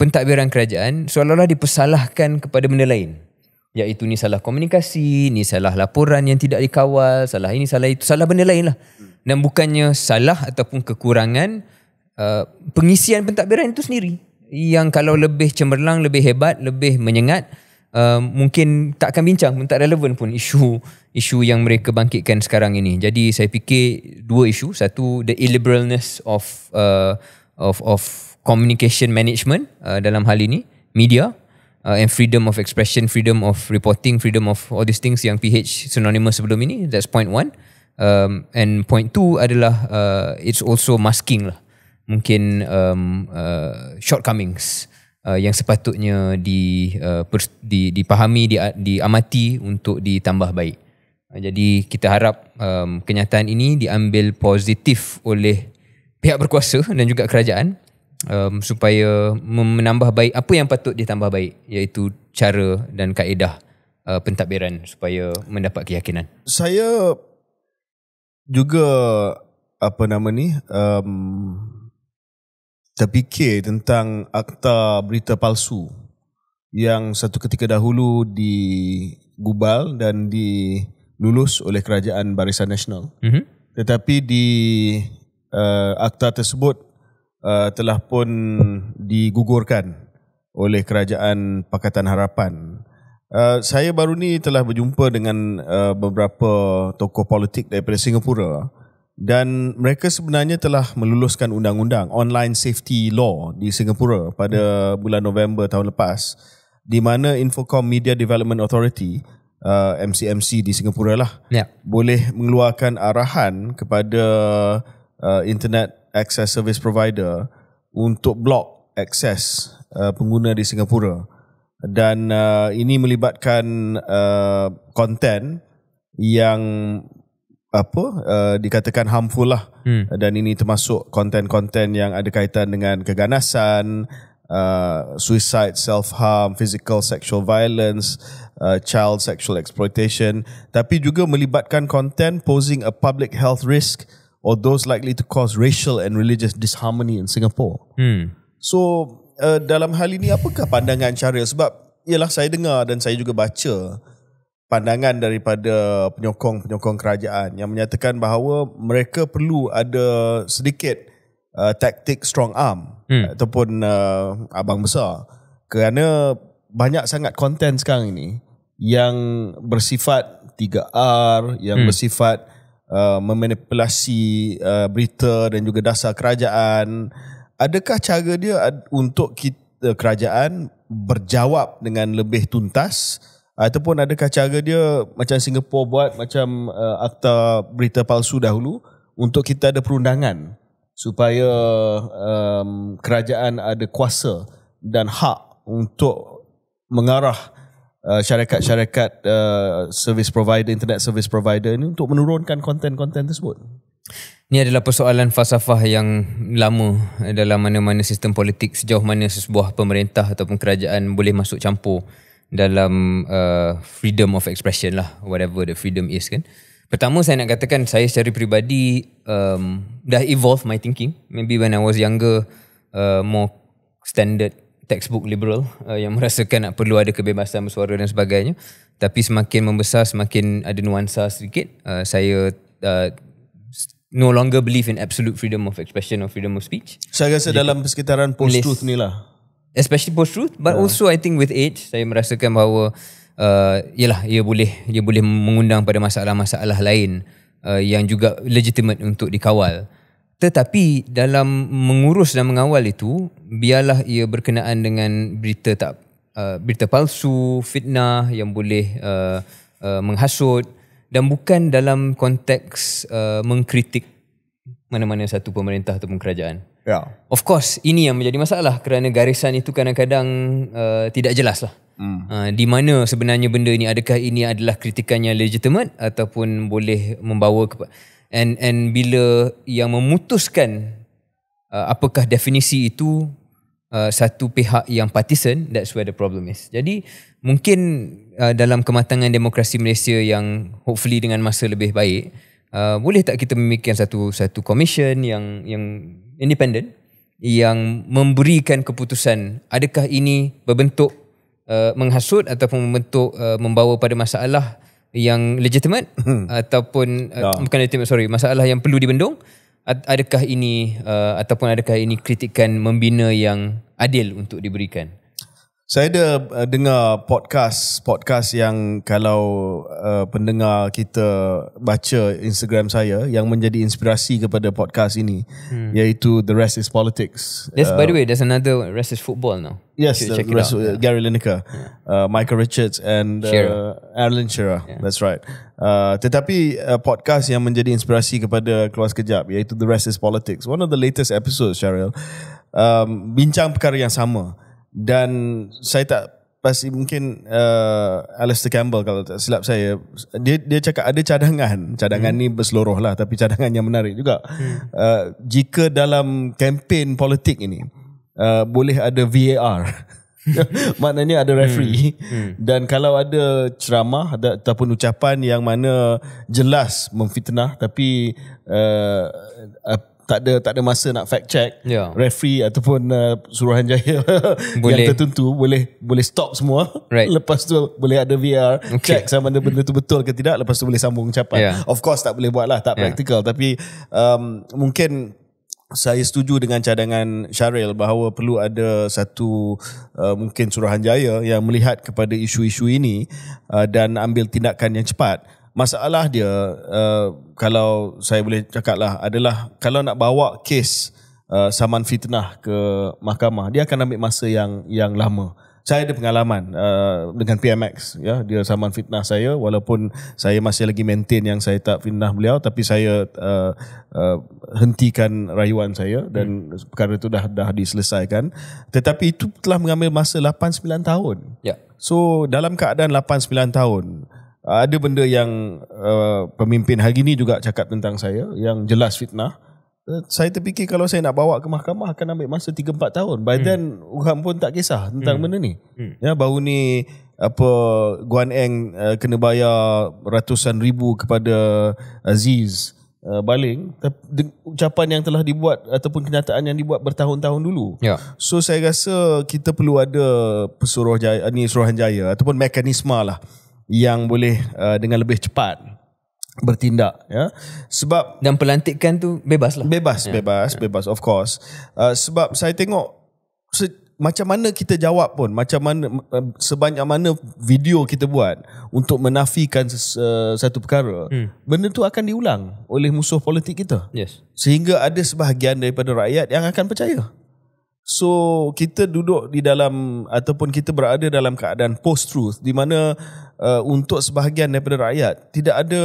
pentadbiran kerajaan seolah-olah dipersalahkan kepada benda lain iaitu ni salah komunikasi, ni salah laporan yang tidak dikawal, salah ini, salah itu, salah benda lain lah. Dan bukannya salah ataupun kekurangan uh, pengisian pentadbiran itu sendiri yang kalau lebih cemerlang, lebih hebat, lebih menyengat, uh, mungkin tak akan bincang, tak relevan pun isu isu yang mereka bangkitkan sekarang ini. Jadi saya fikir dua isu, satu the illiberalness of uh, of of communication management uh, dalam hal ini media uh, and freedom of expression, freedom of reporting, freedom of all these things yang PH synonymous sebelum ini. That's point one. Um, and point two adalah uh, it's also masking lah mungkin um, uh, shortcomings uh, yang sepatutnya di, uh, per, di, dipahami, di, diamati untuk ditambah baik. Uh, jadi kita harap um, kenyataan ini diambil positif oleh pihak berkuasa dan juga kerajaan um, supaya menambah baik apa yang patut ditambah baik iaitu cara dan kaedah uh, pentadbiran supaya mendapat keyakinan. Saya juga apa nama ni um, terfikir tentang akta berita palsu yang satu ketika dahulu digubal dan dilulus oleh kerajaan Barisan Nasional. Mm-hmm. Tetapi di uh, akta tersebut uh, telah pun digugurkan oleh kerajaan Pakatan Harapan. Uh, saya baru ni telah berjumpa dengan uh, beberapa tokoh politik daripada Singapura dan mereka sebenarnya telah meluluskan undang-undang online safety law di Singapura pada bulan November tahun lepas di mana Infocom Media Development Authority uh, MCMC di Singapura lah yeah. boleh mengeluarkan arahan kepada uh, internet access service provider untuk block akses uh, pengguna di Singapura dan uh, ini melibatkan konten uh, yang apa uh, dikatakan harmful lah hmm. dan ini termasuk konten-konten yang ada kaitan dengan keganasan uh, suicide self harm physical sexual violence uh, child sexual exploitation tapi juga melibatkan konten posing a public health risk or those likely to cause racial and religious disharmony in Singapore hmm. so uh, dalam hal ini apakah pandangan Charles? sebab ialah saya dengar dan saya juga baca pandangan daripada penyokong-penyokong kerajaan yang menyatakan bahawa mereka perlu ada sedikit uh, taktik strong arm hmm. ataupun uh, abang besar kerana banyak sangat konten sekarang ini yang bersifat 3R yang hmm. bersifat uh, memanipulasi uh, berita dan juga dasar kerajaan adakah cara dia untuk kita, kerajaan berjawab dengan lebih tuntas ataupun adakah cara dia macam Singapura buat macam uh, akta berita palsu dahulu untuk kita ada perundangan supaya um, kerajaan ada kuasa dan hak untuk mengarah uh, syarikat-syarikat uh, service provider internet service provider ini untuk menurunkan konten-konten tersebut. Ini adalah persoalan falsafah yang lama dalam mana-mana sistem politik sejauh mana sebuah pemerintah ataupun kerajaan boleh masuk campur dalam uh, freedom of expression lah whatever the freedom is kan pertama saya nak katakan saya secara peribadi um, dah evolve my thinking maybe when I was younger uh, more standard textbook liberal uh, yang merasakan nak perlu ada kebebasan bersuara dan sebagainya tapi semakin membesar semakin ada nuansa sedikit uh, saya uh, no longer believe in absolute freedom of expression or freedom of speech saya rasa Jadi, dalam persekitaran post-truth ni lah especially post truth but yeah. also I think with age saya merasakan bahawa uh, yalah ia boleh ia boleh mengundang pada masalah-masalah lain uh, yang juga legitimate untuk dikawal tetapi dalam mengurus dan mengawal itu biarlah ia berkenaan dengan berita tak uh, berita palsu fitnah yang boleh uh, uh, menghasut dan bukan dalam konteks uh, mengkritik mana-mana satu pemerintah ataupun kerajaan Yeah. Of course, ini yang menjadi masalah kerana garisan itu kadang-kadang uh, tidak jelas lah. Mm. Uh, di mana sebenarnya benda ini, adakah ini adalah kritikan yang legitimate ataupun boleh membawa ke... And, and bila yang memutuskan uh, apakah definisi itu uh, satu pihak yang partisan, that's where the problem is. Jadi mungkin uh, dalam kematangan demokrasi Malaysia yang hopefully dengan masa lebih baik, Uh, boleh tak kita memikirkan satu satu commission yang yang independent yang memberikan keputusan adakah ini berbentuk uh, menghasut ataupun membentuk uh, membawa pada masalah yang legitimate hmm. ataupun uh, bukan legitimate sorry masalah yang perlu dibendung adakah ini uh, ataupun adakah ini kritikan membina yang adil untuk diberikan saya ada uh, dengar podcast podcast yang kalau uh, pendengar kita baca Instagram saya yang menjadi inspirasi kepada podcast ini hmm. iaitu The Rest is Politics. Yes uh, by the eh, way there's another The Rest is Football now. Yes the, check rest, it out. Uh, Gary Lineker, yeah. uh, Michael Richards and uh, Alan Shearer. Yeah. That's right. Uh, tetapi uh, podcast yang menjadi inspirasi kepada Keluas Kejap iaitu The Rest is Politics. One of the latest episodes Cheryl um, bincang perkara yang sama dan saya tak pasti mungkin uh, Alistair Campbell kalau tak silap saya dia dia cakap ada cadangan cadangan hmm. ni berseluruh lah tapi cadangan yang menarik juga hmm. uh, jika dalam kempen politik ini uh, boleh ada VAR maknanya ada referee hmm. Hmm. dan kalau ada ceramah ada ataupun ucapan yang mana jelas memfitnah tapi uh, tak ada tak ada masa nak fact check yeah. referee ataupun uh, suruhanjaya boleh. yang tertentu boleh boleh stop semua right. lepas tu boleh ada VR okay. check sama ada benda tu betul ke tidak lepas tu boleh sambung ucapan yeah. of course tak boleh buat lah tak yeah. practical tapi um, mungkin saya setuju dengan cadangan Syaril bahawa perlu ada satu uh, mungkin jaya yang melihat kepada isu-isu ini uh, dan ambil tindakan yang cepat masalah dia uh, kalau saya boleh cakap lah adalah kalau nak bawa kes uh, saman fitnah ke mahkamah dia akan ambil masa yang yang lama saya ada pengalaman uh, dengan PMX ya dia saman fitnah saya walaupun saya masih lagi maintain yang saya tak fitnah beliau tapi saya uh, uh, hentikan rayuan saya dan hmm. perkara itu dah dah diselesaikan tetapi itu telah mengambil masa 8 9 tahun ya yeah. so dalam keadaan 8 9 tahun ada benda yang uh, pemimpin hari ini juga cakap tentang saya yang jelas fitnah uh, saya terfikir kalau saya nak bawa ke mahkamah akan ambil masa 3 4 tahun by hmm. then orang pun tak kisah tentang hmm. benda ni hmm. ya baru ni apa Guan Eng uh, kena bayar ratusan ribu kepada Aziz uh, Baling de- ucapan yang telah dibuat ataupun kenyataan yang dibuat bertahun-tahun dulu ya. so saya rasa kita perlu ada pesuruhjaya ni suruhanjaya ataupun mekanisme lah yang boleh uh, dengan lebih cepat bertindak ya sebab dan pelantikan tu bebas lah bebas ya. bebas ya. bebas of course uh, sebab saya tengok se- macam mana kita jawab pun macam mana uh, sebanyak mana video kita buat untuk menafikan uh, satu perkara hmm. benda tu akan diulang oleh musuh politik kita yes sehingga ada sebahagian daripada rakyat yang akan percaya So kita duduk di dalam ataupun kita berada dalam keadaan post truth di mana uh, untuk sebahagian daripada rakyat tidak ada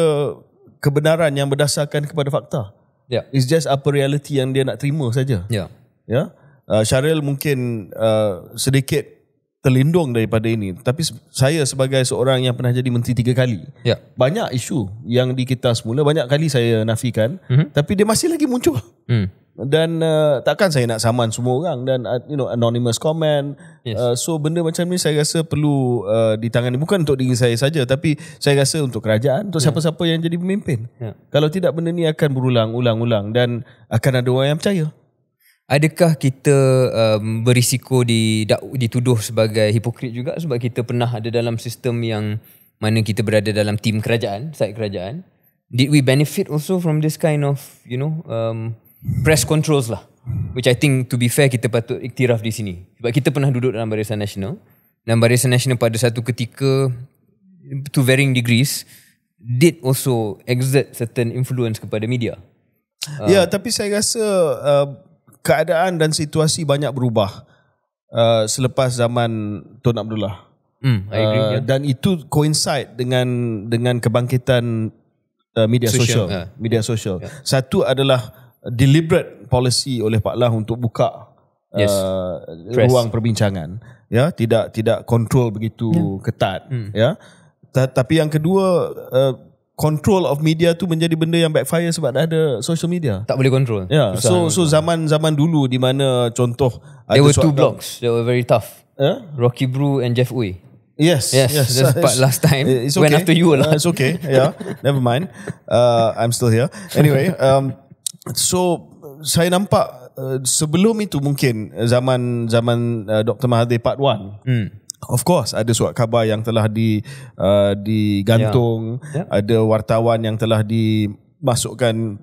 kebenaran yang berdasarkan kepada fakta. Yeah. It's just apa reality yang dia nak terima saja. Ya. Yeah. Uh, Syaril mungkin uh, sedikit terlindung daripada ini tapi saya sebagai seorang yang pernah jadi menteri tiga kali ya. banyak isu yang di kita semula banyak kali saya nafikan mm-hmm. tapi dia masih lagi muncul mm dan uh, takkan saya nak saman semua orang dan uh, you know anonymous comment yes. uh, so benda macam ni saya rasa perlu uh, ditangani bukan untuk diri saya saja tapi saya rasa untuk kerajaan untuk yeah. siapa-siapa yang jadi pemimpin yeah. kalau tidak benda ni akan berulang-ulang-ulang dan akan ada orang yang percaya adakah kita um, berisiko di dituduh sebagai hipokrit juga sebab kita pernah ada dalam sistem yang mana kita berada dalam tim kerajaan side kerajaan did we benefit also from this kind of you know um, press controls lah. Which I think to be fair kita patut iktiraf di sini. Sebab kita pernah duduk dalam barisan nasional. Dan barisan nasional pada satu ketika to varying degrees did also exert certain influence kepada media. Ya uh, tapi saya rasa uh, keadaan dan situasi banyak berubah uh, selepas zaman Tun Abdullah. Mm, I agree, uh, yeah. Dan itu coincide dengan dengan kebangkitan uh, media sosial. sosial. Uh, media yeah. sosial. Yeah. Satu adalah deliberate policy oleh Pak Lah untuk buka yes. uh, ruang perbincangan ya tidak tidak kontrol begitu yeah. ketat hmm. ya Ta- tapi yang kedua uh, control of media tu menjadi benda yang backfire sebab dah ada social media tak boleh control ya so so zaman-zaman dulu di mana contoh there were two blocks they were very tough yeah? Rocky Brew and Jeff Wei. Yes, yes, yes. But last time it's okay. went after you lah. Uh, it's okay. Yeah, never mind. Uh, I'm still here. Anyway, um, so saya nampak uh, sebelum itu mungkin zaman zaman uh, eh, Dr Mahathir part 1 hmm Of course ada surat khabar yang telah di uh, digantung yeah. Yeah. ada wartawan yang telah dimasukkan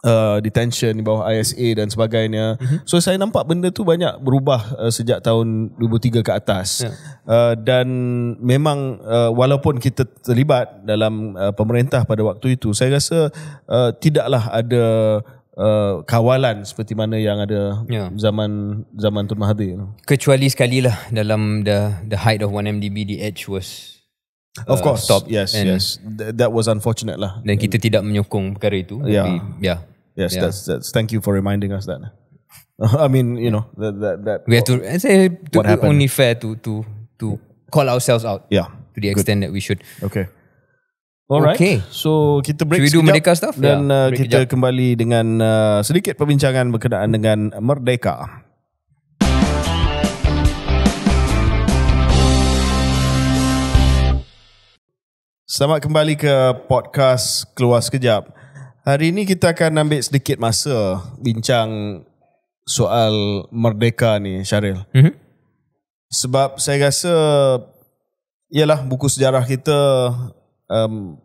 uh, detention di bawah ISA dan sebagainya. Mm-hmm. So saya nampak benda tu banyak berubah uh, sejak tahun 2003 ke atas. Yeah. Ya. Uh, dan memang uh, walaupun kita terlibat dalam uh, pemerintah pada waktu itu saya rasa uh, tidaklah ada uh, kawalan seperti mana yang ada yeah. zaman zaman Tun Mahathir you know. kecuali sekali lah dalam the the height of 1MDB the edge was Of uh, course, uh, yes, and yes. Th- that was unfortunate lah. Dan kita and, tidak menyokong perkara itu. Yeah, yeah. Yes, yeah. that's that's. Thank you for reminding us that. I mean, you know, that that that. We what, have to. I say to what happened? Only fair to to to call ourselves out. Yeah. To the extent Good. that we should. Okay. Alright. Okay. So kita break Should Merdeka stuff? Dan yeah, uh, kita kejap. kembali dengan uh, sedikit perbincangan berkenaan dengan Merdeka. Selamat kembali ke podcast Keluar Sekejap. Hari ini kita akan ambil sedikit masa bincang soal Merdeka ni Syaril. Mm-hmm. Sebab saya rasa ialah buku sejarah kita um,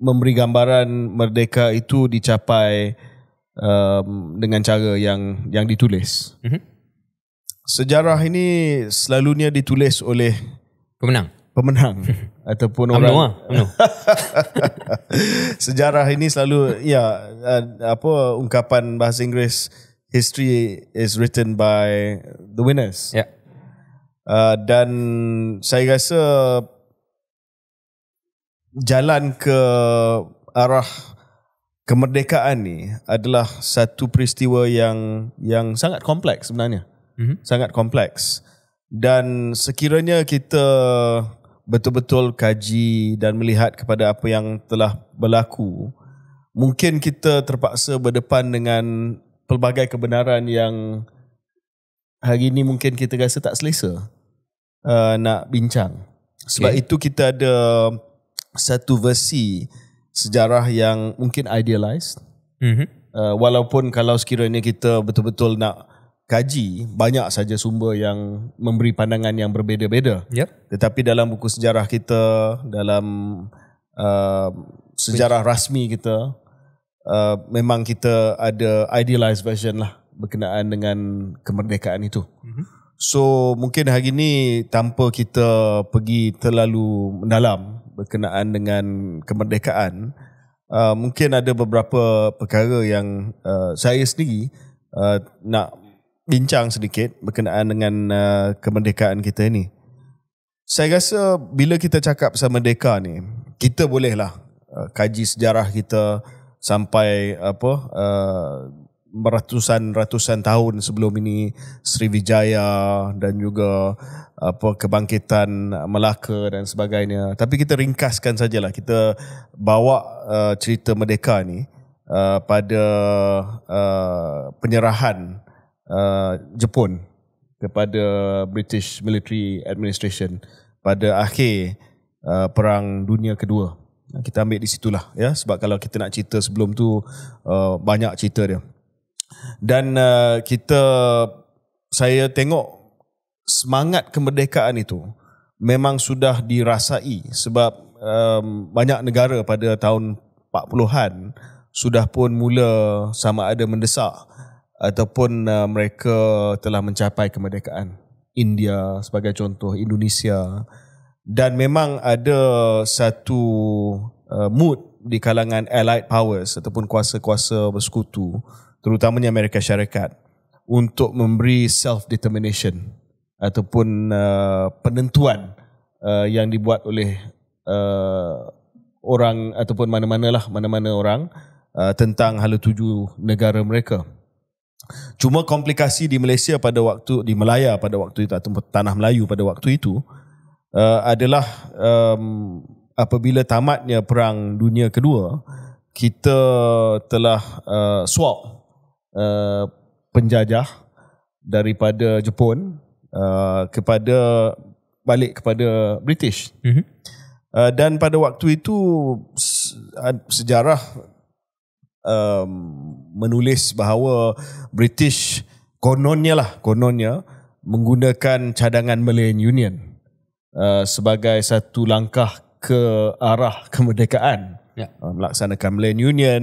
memberi gambaran merdeka itu dicapai um, dengan cara yang yang ditulis. Mm-hmm. Sejarah ini selalunya ditulis oleh pemenang. Pemenang mhm. ataupun orang. Ah, Amno. Amno. Sejarah ini selalu ya apa ungkapan bahasa Inggeris history is written by the winners. Ya. Uh, dan saya rasa jalan ke arah kemerdekaan ni adalah satu peristiwa yang yang sangat kompleks sebenarnya. Mm-hmm. Sangat kompleks. Dan sekiranya kita betul-betul kaji dan melihat kepada apa yang telah berlaku, mungkin kita terpaksa berdepan dengan pelbagai kebenaran yang hari ini mungkin kita rasa tak selesa uh, nak bincang. Sebab okay. itu kita ada satu versi sejarah yang mungkin idealized. Mm-hmm. Uh, walaupun kalau sekiranya kita betul-betul nak kaji, banyak saja sumber yang memberi pandangan yang berbeza-beza. Yep. Tetapi dalam buku sejarah kita, dalam uh, sejarah Which? rasmi kita, uh, memang kita ada idealized version lah berkenaan dengan kemerdekaan itu. Mm-hmm. So mungkin hari ini tanpa kita pergi terlalu mendalam berkenaan dengan kemerdekaan uh, mungkin ada beberapa perkara yang uh, saya sendiri uh, nak bincang sedikit berkenaan dengan uh, kemerdekaan kita ini Saya rasa bila kita cakap pasal merdeka ni, kita bolehlah uh, kaji sejarah kita sampai apa uh, beratusan-ratusan tahun sebelum ini Sriwijaya dan juga apa kebangkitan Melaka dan sebagainya. Tapi kita ringkaskan sajalah kita bawa uh, cerita merdeka ni uh, pada uh, penyerahan uh, Jepun kepada British Military Administration pada akhir uh, perang dunia kedua. Kita ambil di situlah ya sebab kalau kita nak cerita sebelum tu uh, banyak cerita dia dan uh, kita saya tengok semangat kemerdekaan itu memang sudah dirasai sebab um, banyak negara pada tahun 40-an sudah pun mula sama ada mendesak ataupun uh, mereka telah mencapai kemerdekaan India sebagai contoh Indonesia dan memang ada satu uh, mood di kalangan allied powers ataupun kuasa-kuasa bersekutu terutamanya Amerika Syarikat untuk memberi self determination ataupun uh, penentuan uh, yang dibuat oleh uh, orang ataupun mana mana lah mana-mana orang uh, tentang hala tuju negara mereka. Cuma komplikasi di Malaysia pada waktu di Melaya pada waktu itu atau tanah Melayu pada waktu itu uh, adalah um, apabila tamatnya perang dunia kedua kita telah uh, swap Uh, penjajah daripada Jepun uh, kepada balik kepada British. Mm-hmm. Uh, dan pada waktu itu sejarah um, menulis bahawa British kononnya lah kononnya menggunakan cadangan Malayan Union uh, sebagai satu langkah ke arah kemerdekaan. Yeah. Uh, melaksanakan Malayan Union,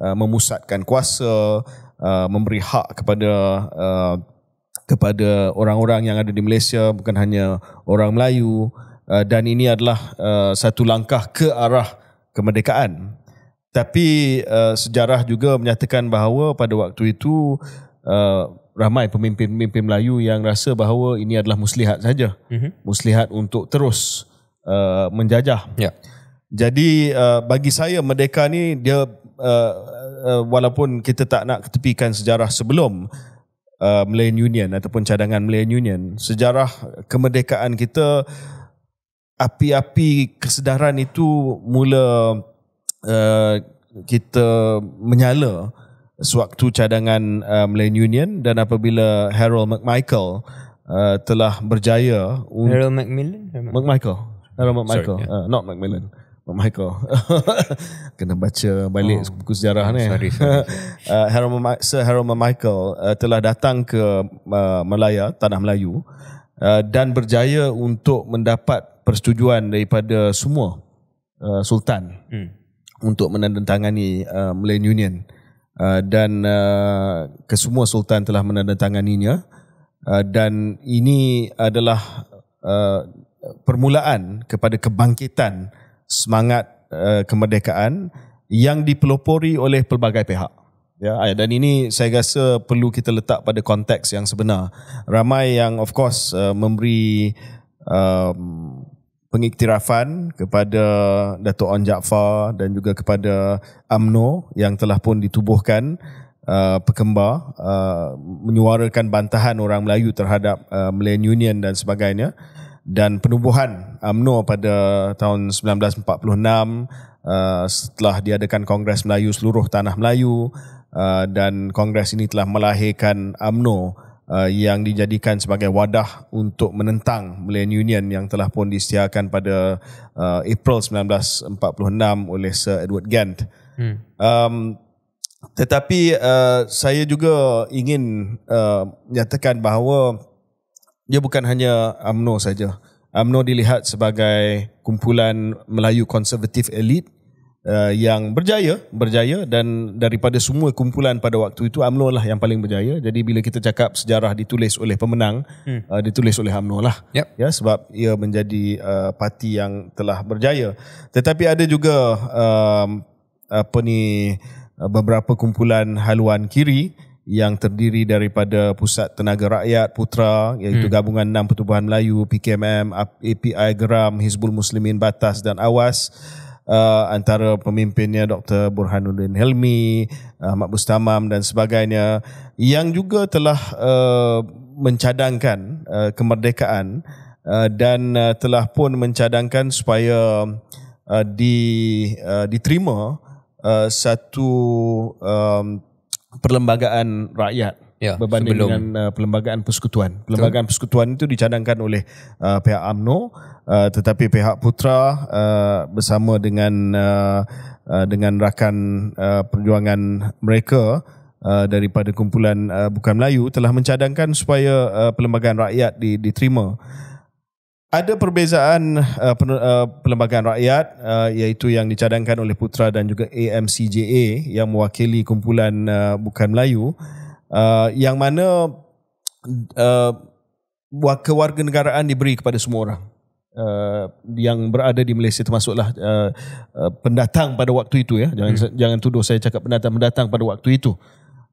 uh, memusatkan kuasa, Uh, memberi hak kepada uh, kepada orang-orang yang ada di Malaysia bukan hanya orang Melayu uh, dan ini adalah uh, satu langkah ke arah kemerdekaan tapi uh, sejarah juga menyatakan bahawa pada waktu itu uh, ramai pemimpin-pemimpin Melayu yang rasa bahawa ini adalah muslihat saja mm-hmm. muslihat untuk terus uh, menjajah yeah. Jadi uh, bagi saya merdeka ni dia Uh, uh, walaupun kita tak nak ketepikan sejarah sebelum uh, Malayan Union ataupun cadangan Malayan Union, sejarah kemerdekaan kita api-api kesedaran itu mula uh, kita menyala sewaktu cadangan uh, Malayan Union dan apabila Harold McMichael uh, telah berjaya Harold McMillan? McMichael Harold McMichael, uh, not McMillan. Hmm. Mak oh, Michael. Kena baca balik oh. buku sejarah ni. Sorry, sorry. uh, Sir Harold Michael uh, telah datang ke uh, Melaya, tanah Melayu uh, dan berjaya untuk mendapat persetujuan daripada semua uh, sultan hmm. untuk menandatangani uh, Malayan Union. dan kesemua sultan telah menandatanganinya uh, dan ini adalah permulaan kepada kebangkitan semangat uh, kemerdekaan yang dipelopori oleh pelbagai pihak. Ya, eh, dan ini saya rasa perlu kita letak pada konteks yang sebenar. Ramai yang of course uh, memberi um, pengiktirafan kepada Datuk On Jaafar dan juga kepada AMNO yang telah pun ditubuhkan uh, pekembar uh, menyuarakan bantahan orang Melayu terhadap uh, Malayan Union dan sebagainya dan penubuhan UMNO uh, pada tahun 1946 uh, setelah diadakan Kongres Melayu Seluruh Tanah Melayu uh, dan Kongres ini telah melahirkan UMNO uh, uh, yang dijadikan sebagai wadah untuk menentang Malayan Union yang telah pun disediakan pada uh, April 1946 oleh Sir Edward Gant. Hmm. Um, tetapi uh, saya juga ingin uh, nyatakan bahawa dia bukan hanya AMNO saja. AMNO dilihat sebagai kumpulan Melayu konservatif elit uh, yang berjaya, berjaya dan daripada semua kumpulan pada waktu itu AMNO lah yang paling berjaya. Jadi bila kita cakap sejarah ditulis oleh pemenang, hmm. uh, ditulis oleh AMNO lah. Yep. Ya, sebab ia menjadi uh, parti yang telah berjaya. Tetapi ada juga uh, apa ni beberapa kumpulan haluan kiri yang terdiri daripada Pusat Tenaga Rakyat Putra iaitu hmm. gabungan enam pertubuhan Melayu PKMM API Geram Hizbul Muslimin Batas dan Awas uh, antara pemimpinnya Dr Burhanuddin Helmi Ahmad Bustamam dan sebagainya yang juga telah uh, mencadangkan uh, kemerdekaan uh, dan uh, telah pun mencadangkan supaya uh, di uh, diterima uh, satu um, perlembagaan rakyat ya, berbanding sebelum. dengan uh, perlembagaan persekutuan. Perlembagaan Betul. persekutuan itu dicadangkan oleh uh, pihak AMNO uh, tetapi pihak Putra uh, bersama dengan uh, uh, dengan rakan uh, perjuangan mereka Uh, daripada kumpulan uh, bukan Melayu telah mencadangkan supaya uh, perlembagaan rakyat di, diterima. Ada perbezaan uh, pen, uh, rakyat uh, iaitu yang dicadangkan oleh Putra dan juga AMCJA yang mewakili kumpulan uh, bukan Melayu uh, yang mana uh, kewarganegaraan diberi kepada semua orang uh, yang berada di Malaysia termasuklah uh, uh, pendatang pada waktu itu ya jangan hmm. jangan tuduh saya cakap pendatang pendatang pada waktu itu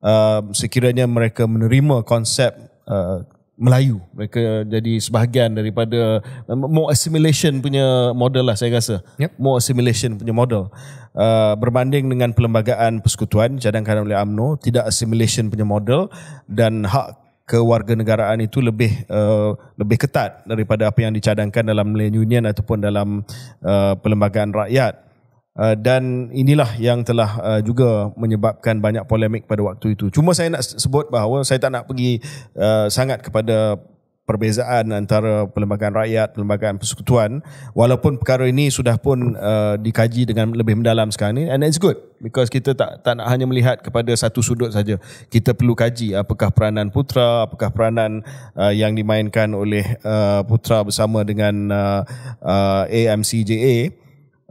uh, sekiranya mereka menerima konsep uh, Melayu mereka jadi sebahagian daripada uh, more assimilation punya model lah saya rasa yep. more assimilation punya model uh, berbanding dengan perlembagaan persekutuan cadangkan oleh AMNO tidak assimilation punya model dan hak kewarganegaraan itu lebih uh, lebih ketat daripada apa yang dicadangkan dalam Malay Union ataupun dalam uh, perlembagaan rakyat Uh, dan inilah yang telah uh, juga menyebabkan banyak polemik pada waktu itu. Cuma saya nak sebut bahawa saya tak nak pergi uh, sangat kepada perbezaan antara perlembagaan rakyat, perlembagaan persekutuan walaupun perkara ini sudah pun uh, dikaji dengan lebih mendalam sekarang ini, and it's good because kita tak tak nak hanya melihat kepada satu sudut saja. Kita perlu kaji apakah peranan putra, apakah peranan uh, yang dimainkan oleh uh, putra bersama dengan uh, uh, AMCJA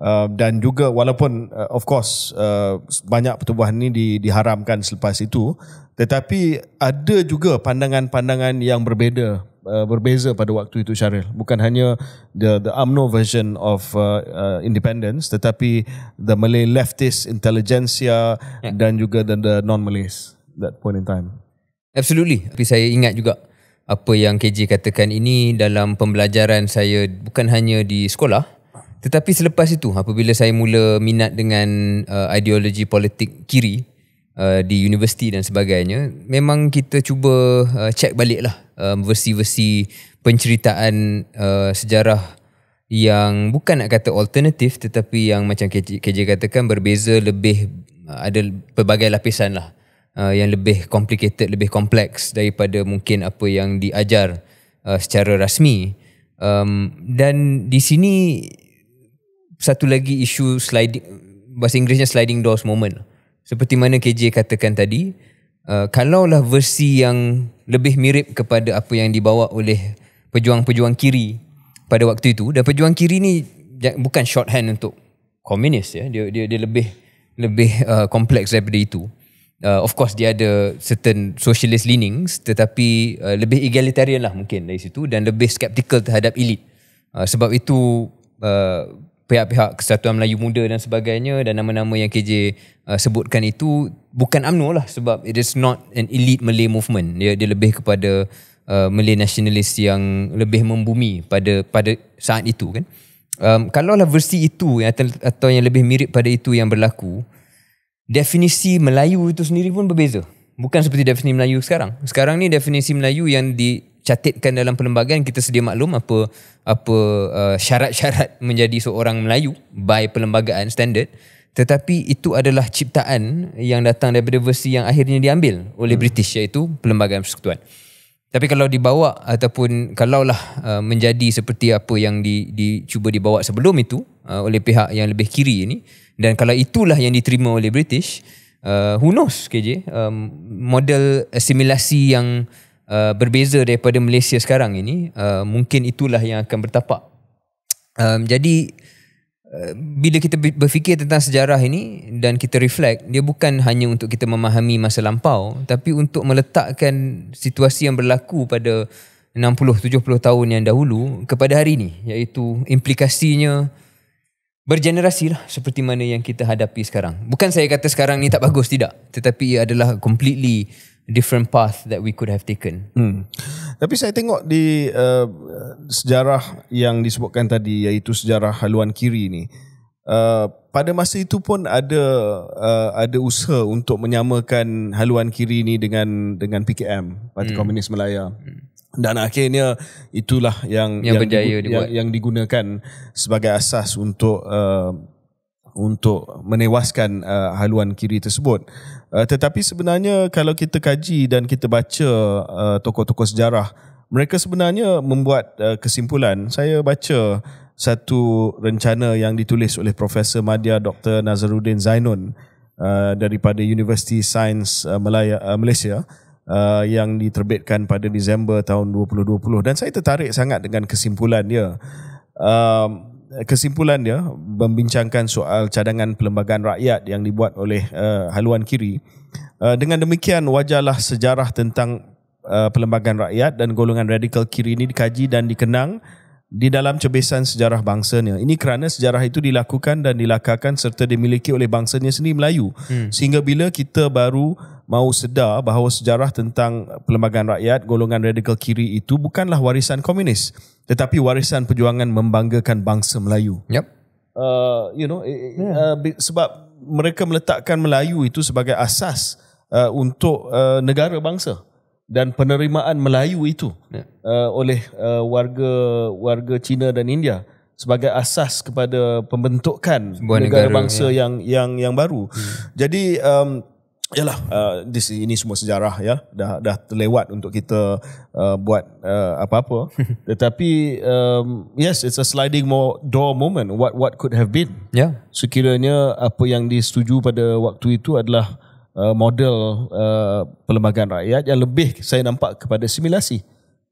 Uh, dan juga walaupun uh, of course uh, banyak pertubuhan ini di, diharamkan selepas itu tetapi ada juga pandangan-pandangan yang berbeza uh, berbeza pada waktu itu Syaril bukan hanya the the UMNO version of uh, uh, independence tetapi the Malay leftist intelligentsia yeah. dan juga the, the non-Malays that point in time absolutely tapi saya ingat juga apa yang KJ katakan ini dalam pembelajaran saya bukan hanya di sekolah tetapi selepas itu apabila saya mula minat dengan uh, ideologi politik kiri uh, di universiti dan sebagainya, memang kita cuba uh, check baliklah um, versi-versi penceritaan uh, sejarah yang bukan nak kata alternatif tetapi yang macam KJ, KJ katakan berbeza lebih uh, ada pelbagai lapisan lah uh, yang lebih complicated, lebih kompleks daripada mungkin apa yang diajar uh, secara rasmi. Um, dan di sini satu lagi isu sliding bahasa Inggerisnya sliding doors moment. Seperti mana KJ katakan tadi, uh, kalaulah versi yang lebih mirip kepada apa yang dibawa oleh pejuang-pejuang kiri pada waktu itu dan pejuang kiri ni bukan shorthand untuk komunis ya. Dia dia dia lebih lebih uh, kompleks daripada itu. Uh, of course dia ada certain socialist leanings tetapi uh, lebih egalitarian lah mungkin dari situ dan lebih skeptical terhadap elite. Uh, sebab itu uh, pihak-pihak Kesatuan Melayu Muda dan sebagainya dan nama-nama yang KJ uh, sebutkan itu bukan UMNO lah sebab it is not an elite Malay movement. Dia, dia lebih kepada uh, Malay nationalist yang lebih membumi pada pada saat itu kan. Um, kalau lah versi itu atau, atau yang lebih mirip pada itu yang berlaku, definisi Melayu itu sendiri pun berbeza. Bukan seperti definisi Melayu sekarang. Sekarang ni definisi Melayu yang di, catatkan dalam perlembagaan kita sedia maklum apa apa uh, syarat-syarat menjadi seorang Melayu by perlembagaan standard tetapi itu adalah ciptaan yang datang daripada versi yang akhirnya diambil oleh hmm. British iaitu Perlembagaan Persekutuan. Tapi kalau dibawa ataupun kalaulah uh, menjadi seperti apa yang di, di cuba dibawa sebelum itu uh, oleh pihak yang lebih kiri ini dan kalau itulah yang diterima oleh British uh, who knows KJ um, model asimilasi yang uh, berbeza daripada Malaysia sekarang ini uh, mungkin itulah yang akan bertapak um, jadi uh, bila kita berfikir tentang sejarah ini dan kita reflect, dia bukan hanya untuk kita memahami masa lampau tapi untuk meletakkan situasi yang berlaku pada 60-70 tahun yang dahulu kepada hari ini iaitu implikasinya bergenerasi lah seperti mana yang kita hadapi sekarang. Bukan saya kata sekarang ni tak bagus, tidak. Tetapi ia adalah completely different path that we could have taken. Hmm. Tapi saya tengok di uh, sejarah yang disebutkan tadi iaitu sejarah haluan kiri ni. Uh, pada masa itu pun ada uh, ada usaha untuk menyamakan haluan kiri ini dengan dengan PKM Parti hmm. Komunis Melaya. Hmm. Dan akhirnya itulah yang yang yang, digu- yang, yang digunakan sebagai asas untuk uh, untuk menewaskan uh, haluan kiri tersebut. Uh, tetapi sebenarnya kalau kita kaji dan kita baca uh, tokoh-tokoh sejarah, mereka sebenarnya membuat uh, kesimpulan. Saya baca satu rencana yang ditulis oleh Profesor Madya Dr. Nazaruddin Zainun uh, daripada University Science uh, uh, Malaysia uh, yang diterbitkan pada Disember tahun 2020 dan saya tertarik sangat dengan kesimpulan dia. Uh, kesimpulan dia membincangkan soal cadangan pelembagaan rakyat yang dibuat oleh uh, haluan kiri uh, dengan demikian wajarlah sejarah tentang uh, pelembagaan rakyat dan golongan radikal kiri ini dikaji dan dikenang di dalam cebesan sejarah bangsanya ini kerana sejarah itu dilakukan dan dilakarkan serta dimiliki oleh bangsanya sendiri Melayu hmm. sehingga bila kita baru mau sedar bahawa sejarah tentang pelembagaan rakyat golongan radikal kiri itu bukanlah warisan komunis hmm tetapi warisan perjuangan membanggakan bangsa Melayu. Yep. Uh, you know, yeah. uh, sebab mereka meletakkan Melayu itu sebagai asas uh, untuk uh, negara bangsa dan penerimaan Melayu itu yeah. uh, oleh uh, warga warga Cina dan India sebagai asas kepada pembentukan negara, negara bangsa yeah. yang yang yang baru. Hmm. Jadi um, Yalah, uh, this, ini semua sejarah ya. Dah dah terlewat untuk kita uh, buat uh, apa-apa. Tetapi um, yes, it's a sliding door moment. What what could have been. Ya. Yeah. Sekiranya apa yang disetuju pada waktu itu adalah uh, model uh, perlembagaan rakyat yang lebih saya nampak kepada simulasi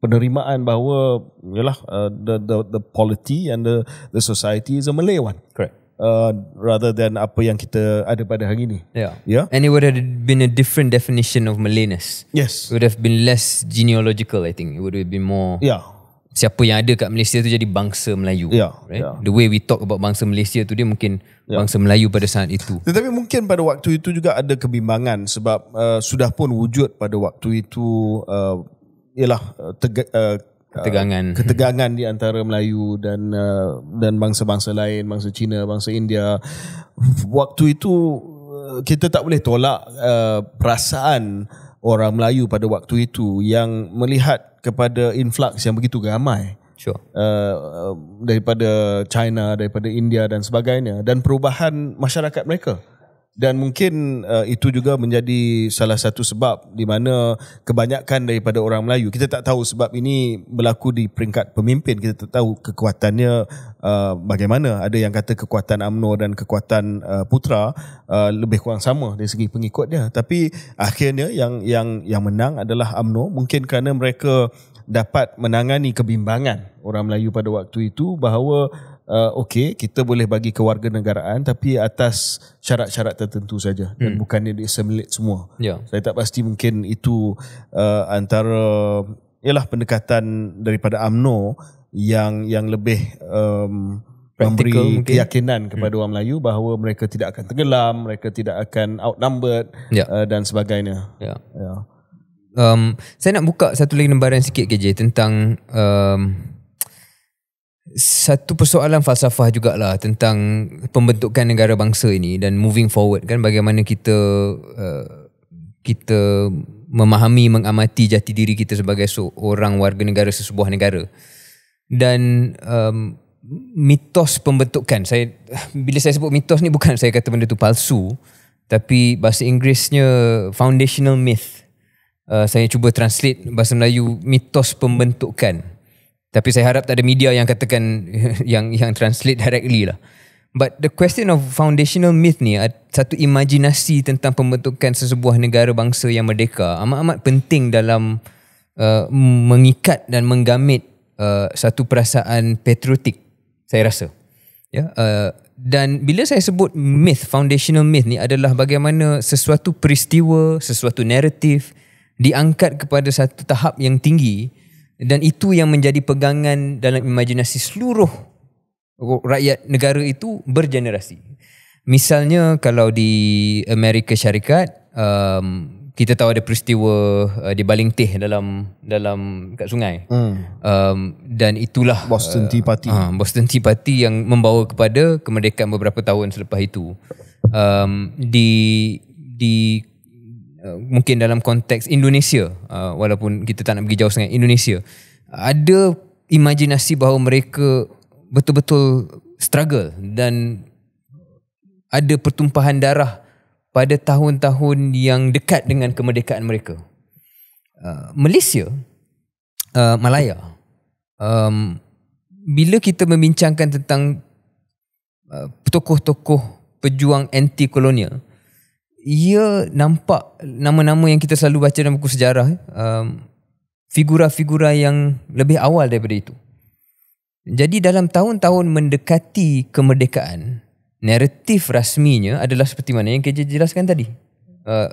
penerimaan bahawa yalah uh, the, the the polity and the the society is a Malay one. Correct. Uh, rather than apa yang kita ada pada hari ini. Yeah. yeah. And it would have been a different definition of Malayness. Yes. It would have been less genealogical, I think. It would have been more. Yeah. Siapa yang ada kat Malaysia tu jadi bangsa Melayu. Yeah, right? yeah. The way we talk about bangsa Malaysia tu dia mungkin yeah. bangsa Melayu pada saat itu. Tetapi mungkin pada waktu itu juga ada kebimbangan sebab uh, sudah pun wujud pada waktu itu uh, ialah uh, uh, ketegangan uh, ketegangan di antara Melayu dan uh, dan bangsa-bangsa lain bangsa Cina bangsa India waktu itu uh, kita tak boleh tolak uh, perasaan orang Melayu pada waktu itu yang melihat kepada influx yang begitu ramai sure uh, uh daripada China daripada India dan sebagainya dan perubahan masyarakat mereka dan mungkin uh, itu juga menjadi salah satu sebab di mana kebanyakan daripada orang Melayu kita tak tahu sebab ini berlaku di peringkat pemimpin kita tak tahu kekuatannya uh, bagaimana ada yang kata kekuatan UMNO dan kekuatan uh, Putra uh, lebih kurang sama dari segi pengikutnya tapi akhirnya yang yang yang menang adalah UMNO mungkin kerana mereka dapat menangani kebimbangan orang Melayu pada waktu itu bahawa uh, okey kita boleh bagi kewarganegaraan tapi atas syarat-syarat tertentu saja hmm. dan bukannya disemelit semua. Yeah. Saya tak pasti mungkin itu uh, antara ialah pendekatan daripada AMNO yang yang lebih um, memberi mungkin. keyakinan hmm. kepada hmm. orang Melayu bahawa mereka tidak akan tenggelam, mereka tidak akan outnumbered yeah. uh, dan sebagainya. Ya. Yeah. Yeah. Um, saya nak buka satu lagi lembaran sikit KJ tentang um, satu persoalan falsafah jugalah tentang pembentukan negara bangsa ini dan moving forward kan bagaimana kita uh, kita memahami mengamati jati diri kita sebagai seorang warga negara sesebuah negara dan um, mitos pembentukan saya bila saya sebut mitos ni bukan saya kata benda tu palsu tapi bahasa Inggerisnya foundational myth uh, saya cuba translate bahasa Melayu mitos pembentukan tapi saya harap tak ada media yang katakan yang yang translate directly lah. But the question of foundational myth ni satu imajinasi tentang pembentukan sesebuah negara bangsa yang merdeka amat-amat penting dalam uh, mengikat dan menggamit uh, satu perasaan patriotik saya rasa. Ya, yeah? uh, dan bila saya sebut myth, foundational myth ni adalah bagaimana sesuatu peristiwa, sesuatu naratif diangkat kepada satu tahap yang tinggi dan itu yang menjadi pegangan dalam imajinasi seluruh rakyat negara itu bergenerasi. Misalnya kalau di Amerika Syarikat um, kita tahu ada peristiwa uh, di baling teh dalam dalam kat sungai. Hmm. Um, dan itulah Boston uh, Tea Party. Uh, Boston Tea Party yang membawa kepada kemerdekaan beberapa tahun selepas itu. Um, di di Uh, mungkin dalam konteks Indonesia uh, walaupun kita tak nak pergi jauh sangat Indonesia ada imajinasi bahawa mereka betul-betul struggle dan ada pertumpahan darah pada tahun-tahun yang dekat dengan kemerdekaan mereka uh, Malaysia uh, Malaya um, bila kita membincangkan tentang uh, tokoh-tokoh pejuang anti-kolonial ia nampak nama-nama yang kita selalu baca dalam buku sejarah eh, um, figura-figura yang lebih awal daripada itu jadi dalam tahun-tahun mendekati kemerdekaan naratif rasminya adalah seperti mana yang kita jelaskan tadi uh,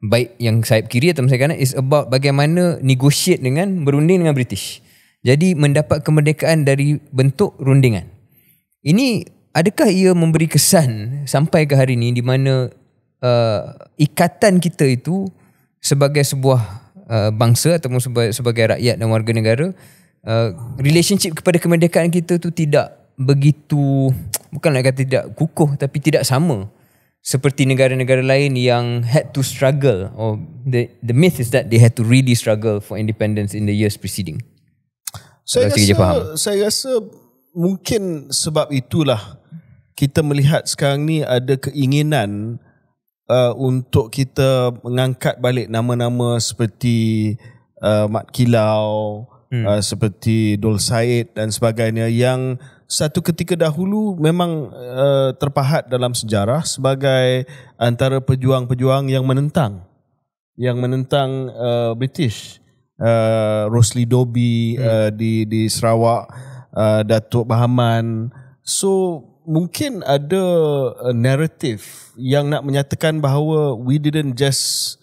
baik yang sayap kiri atau saya kanan is about bagaimana negotiate dengan berunding dengan British. Jadi mendapat kemerdekaan dari bentuk rundingan. Ini adakah ia memberi kesan sampai ke hari ini di mana uh, ikatan kita itu sebagai sebuah uh, bangsa ataupun sebagai, sebagai rakyat dan warga negara uh, relationship kepada kemerdekaan kita tu tidak begitu bukan nak kata tidak kukuh tapi tidak sama seperti negara-negara lain yang had to struggle or the the myth is that they had to really struggle for independence in the years preceding saya Kalau rasa faham. saya rasa mungkin sebab itulah kita melihat sekarang ni ada keinginan Uh, untuk kita mengangkat balik nama-nama seperti uh, Mat Kilau, hmm. uh, seperti Dol Said dan sebagainya yang satu ketika dahulu memang uh, terpahat dalam sejarah sebagai antara pejuang-pejuang yang menentang yang menentang uh, British uh, Rosli Dobi hmm. uh, di di Sarawak uh, Datuk Bahaman so mungkin ada narrative yang nak menyatakan bahawa we didn't just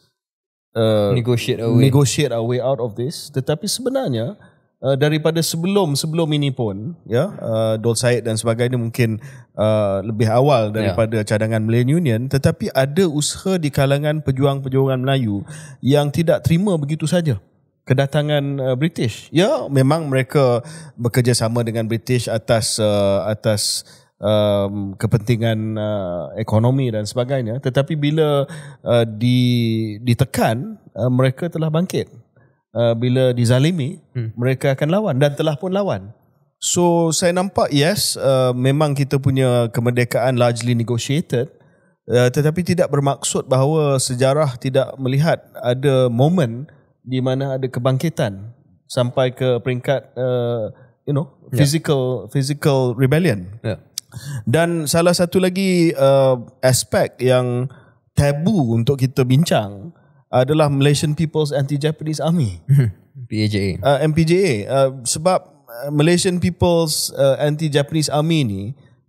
uh, negotiate our negotiate our way out of this tetapi sebenarnya uh, daripada sebelum sebelum ini pun ya yeah, uh, Dol Said dan sebagainya mungkin uh, lebih awal ya. daripada yeah. cadangan Melayu Union tetapi ada usaha di kalangan pejuang-pejuangan Melayu yang tidak terima begitu saja kedatangan uh, British ya memang mereka bekerjasama dengan British atas uh, atas um, kepentingan uh, ekonomi dan sebagainya tetapi bila uh, di ditekan uh, mereka telah bangkit uh, bila dizalimi hmm. mereka akan lawan dan telah pun lawan so saya nampak yes uh, memang kita punya kemerdekaan largely negotiated uh, tetapi tidak bermaksud bahawa sejarah tidak melihat ada momen di mana ada kebangkitan sampai ke peringkat uh, you know ya. physical yeah. physical rebellion yeah. Dan salah satu lagi uh, aspek yang tabu untuk kita bincang adalah Malaysian People's Anti-Japanese Army. PJA. Uh, MPJA. Uh, sebab uh, Malaysian People's uh, Anti-Japanese Army ni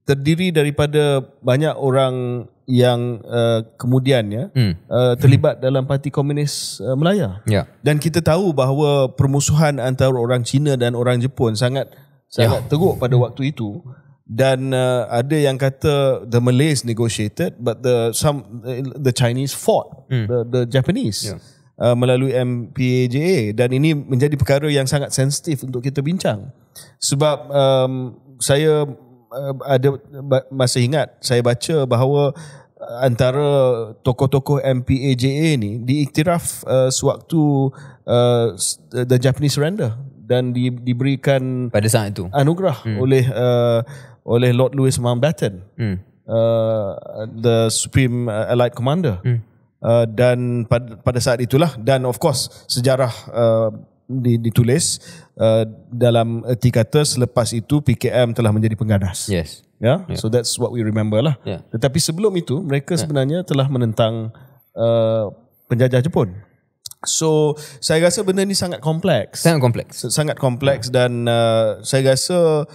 terdiri daripada banyak orang yang uh, ya hmm. uh, terlibat hmm. dalam Parti Komunis uh, Melaya. Yeah. Dan kita tahu bahawa permusuhan antara orang Cina dan orang Jepun sangat sangat yeah. teruk pada waktu itu dan uh, ada yang kata the Malays negotiated but the some uh, the Chinese fought hmm. the, the Japanese yeah. uh, melalui MPAJA dan ini menjadi perkara yang sangat sensitif untuk kita bincang sebab um, saya uh, ada masa ingat saya baca bahawa antara tokoh-tokoh MPAJA ni diiktiraf uh, sewaktu uh, the Japanese surrender dan di, diberikan pada saat itu anugerah hmm. oleh uh, oleh Lord Louis Mountbatten, hmm. uh, the Supreme uh, Allied Commander. Hmm. Uh, dan pada pada saat itulah, dan of course sejarah uh, ditulis uh, dalam erti kata selepas itu PKM telah menjadi pengganas. Yes. Yeah? yeah. So that's what we remember lah. Yeah. Tetapi sebelum itu mereka yeah. sebenarnya telah menentang uh, penjajah Jepun. So saya rasa benda ni sangat kompleks. Sangat kompleks. Sangat kompleks dan uh, saya rasa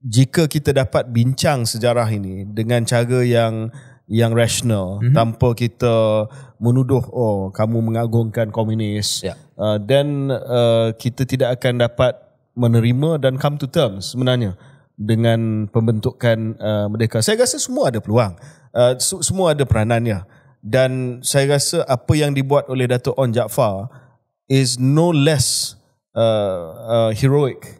jika kita dapat bincang sejarah ini dengan cara yang yang rasional mm-hmm. tanpa kita menuduh oh kamu mengagungkan komunis yeah. uh, then uh, kita tidak akan dapat menerima dan come to terms sebenarnya dengan pembentukan uh, merdeka saya rasa semua ada peluang uh, semua ada peranannya dan saya rasa apa yang dibuat oleh Dato' On Jaafar is no less uh, uh, heroic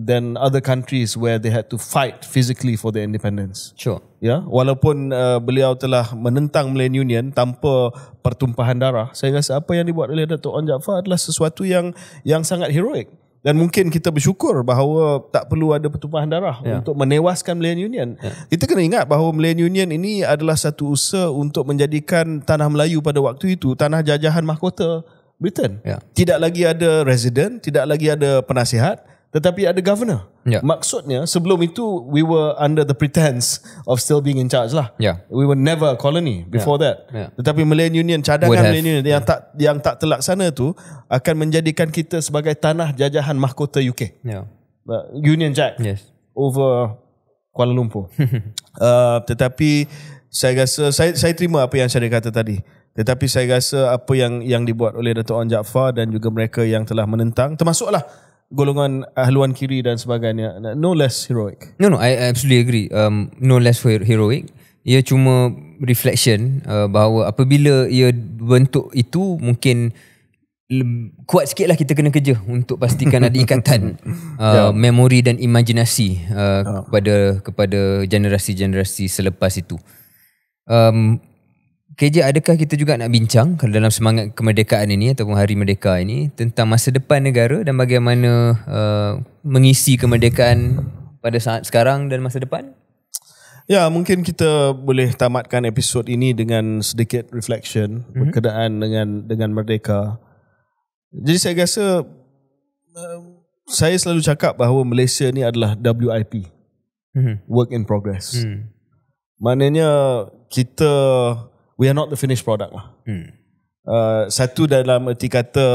than other countries where they had to fight physically for their independence. Sure. Yeah. walaupun uh, beliau telah menentang Malay Union tanpa pertumpahan darah, saya rasa apa yang dibuat oleh Datuk Onn Jaafar adalah sesuatu yang yang sangat heroik. Dan mungkin kita bersyukur bahawa tak perlu ada pertumpahan darah yeah. untuk menewaskan Malayan Union. Yeah. Kita kena ingat bahawa Malayan Union ini adalah satu usaha untuk menjadikan tanah Melayu pada waktu itu tanah jajahan mahkota Britain. Yeah. Tidak lagi ada resident, tidak lagi ada penasihat, tetapi ada governor. Yeah. Maksudnya sebelum itu we were under the pretense of still being in charge lah. Yeah. We were never a colony before yeah. that. Yeah. Tetapi Malayan Union cadangan Malayan Union yang ya. tak yang tak terlaksana tu akan menjadikan kita sebagai tanah jajahan mahkota UK. Yeah. Uh, Union Jack. Yes. Over Kuala Lumpur. uh, tetapi saya rasa saya saya terima apa yang saya kata tadi. Tetapi saya rasa apa yang yang dibuat oleh Dato' Anjafar dan juga mereka yang telah menentang termasuklah golongan ahluan kiri dan sebagainya no less heroic no no i absolutely agree um no less heroic ia cuma reflection uh, bahawa apabila ia bentuk itu mungkin kuat sikit lah kita kena kerja untuk pastikan ada ikatan uh, yeah. memori dan imajinasi uh. Ya. kepada kepada generasi-generasi selepas itu um, KJ adakah kita juga nak bincang kalau dalam semangat kemerdekaan ini ataupun hari merdeka ini tentang masa depan negara dan bagaimana uh, mengisi kemerdekaan pada saat sekarang dan masa depan? Ya, mungkin kita boleh tamatkan episod ini dengan sedikit reflection mm-hmm. berkenaan dengan dengan merdeka. Jadi saya rasa um, saya selalu cakap bahawa Malaysia ni adalah WIP. Mm-hmm. Work in progress. Mm. Maknanya kita we are not the finished product lah. Hmm. Uh, satu dalam erti kata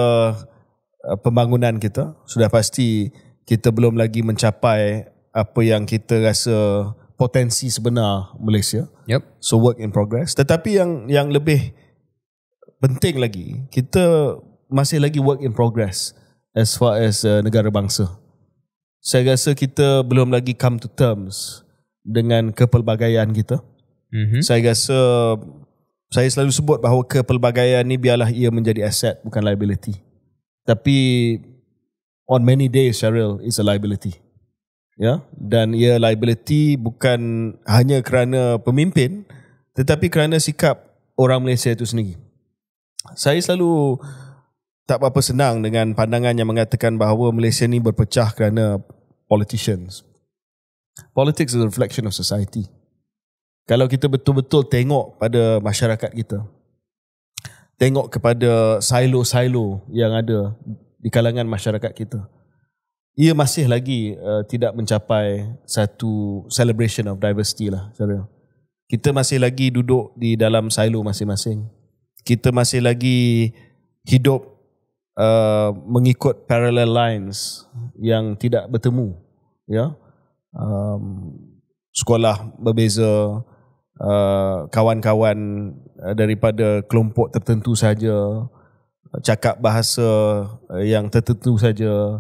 uh, pembangunan kita sudah pasti kita belum lagi mencapai apa yang kita rasa potensi sebenar Malaysia. Yep. So work in progress. Tetapi yang yang lebih penting lagi kita masih lagi work in progress as far as uh, negara bangsa. Saya rasa kita belum lagi come to terms dengan kepelbagaian kita. Mm-hmm. Saya rasa saya selalu sebut bahawa kepelbagaian ni biarlah ia menjadi aset bukan liability. Tapi on many days Cheryl is a liability. Ya, dan ia liability bukan hanya kerana pemimpin tetapi kerana sikap orang Malaysia itu sendiri. Saya selalu tak apa senang dengan pandangan yang mengatakan bahawa Malaysia ni berpecah kerana politicians. Politics is a reflection of society kalau kita betul-betul tengok pada masyarakat kita tengok kepada silo-silo yang ada di kalangan masyarakat kita ia masih lagi uh, tidak mencapai satu celebration of diversity lah saya kita masih lagi duduk di dalam silo masing-masing kita masih lagi hidup uh, mengikut parallel lines yang tidak bertemu ya yeah? um, sekolah berbeza Uh, kawan-kawan uh, daripada kelompok tertentu saja uh, cakap bahasa yang tertentu saja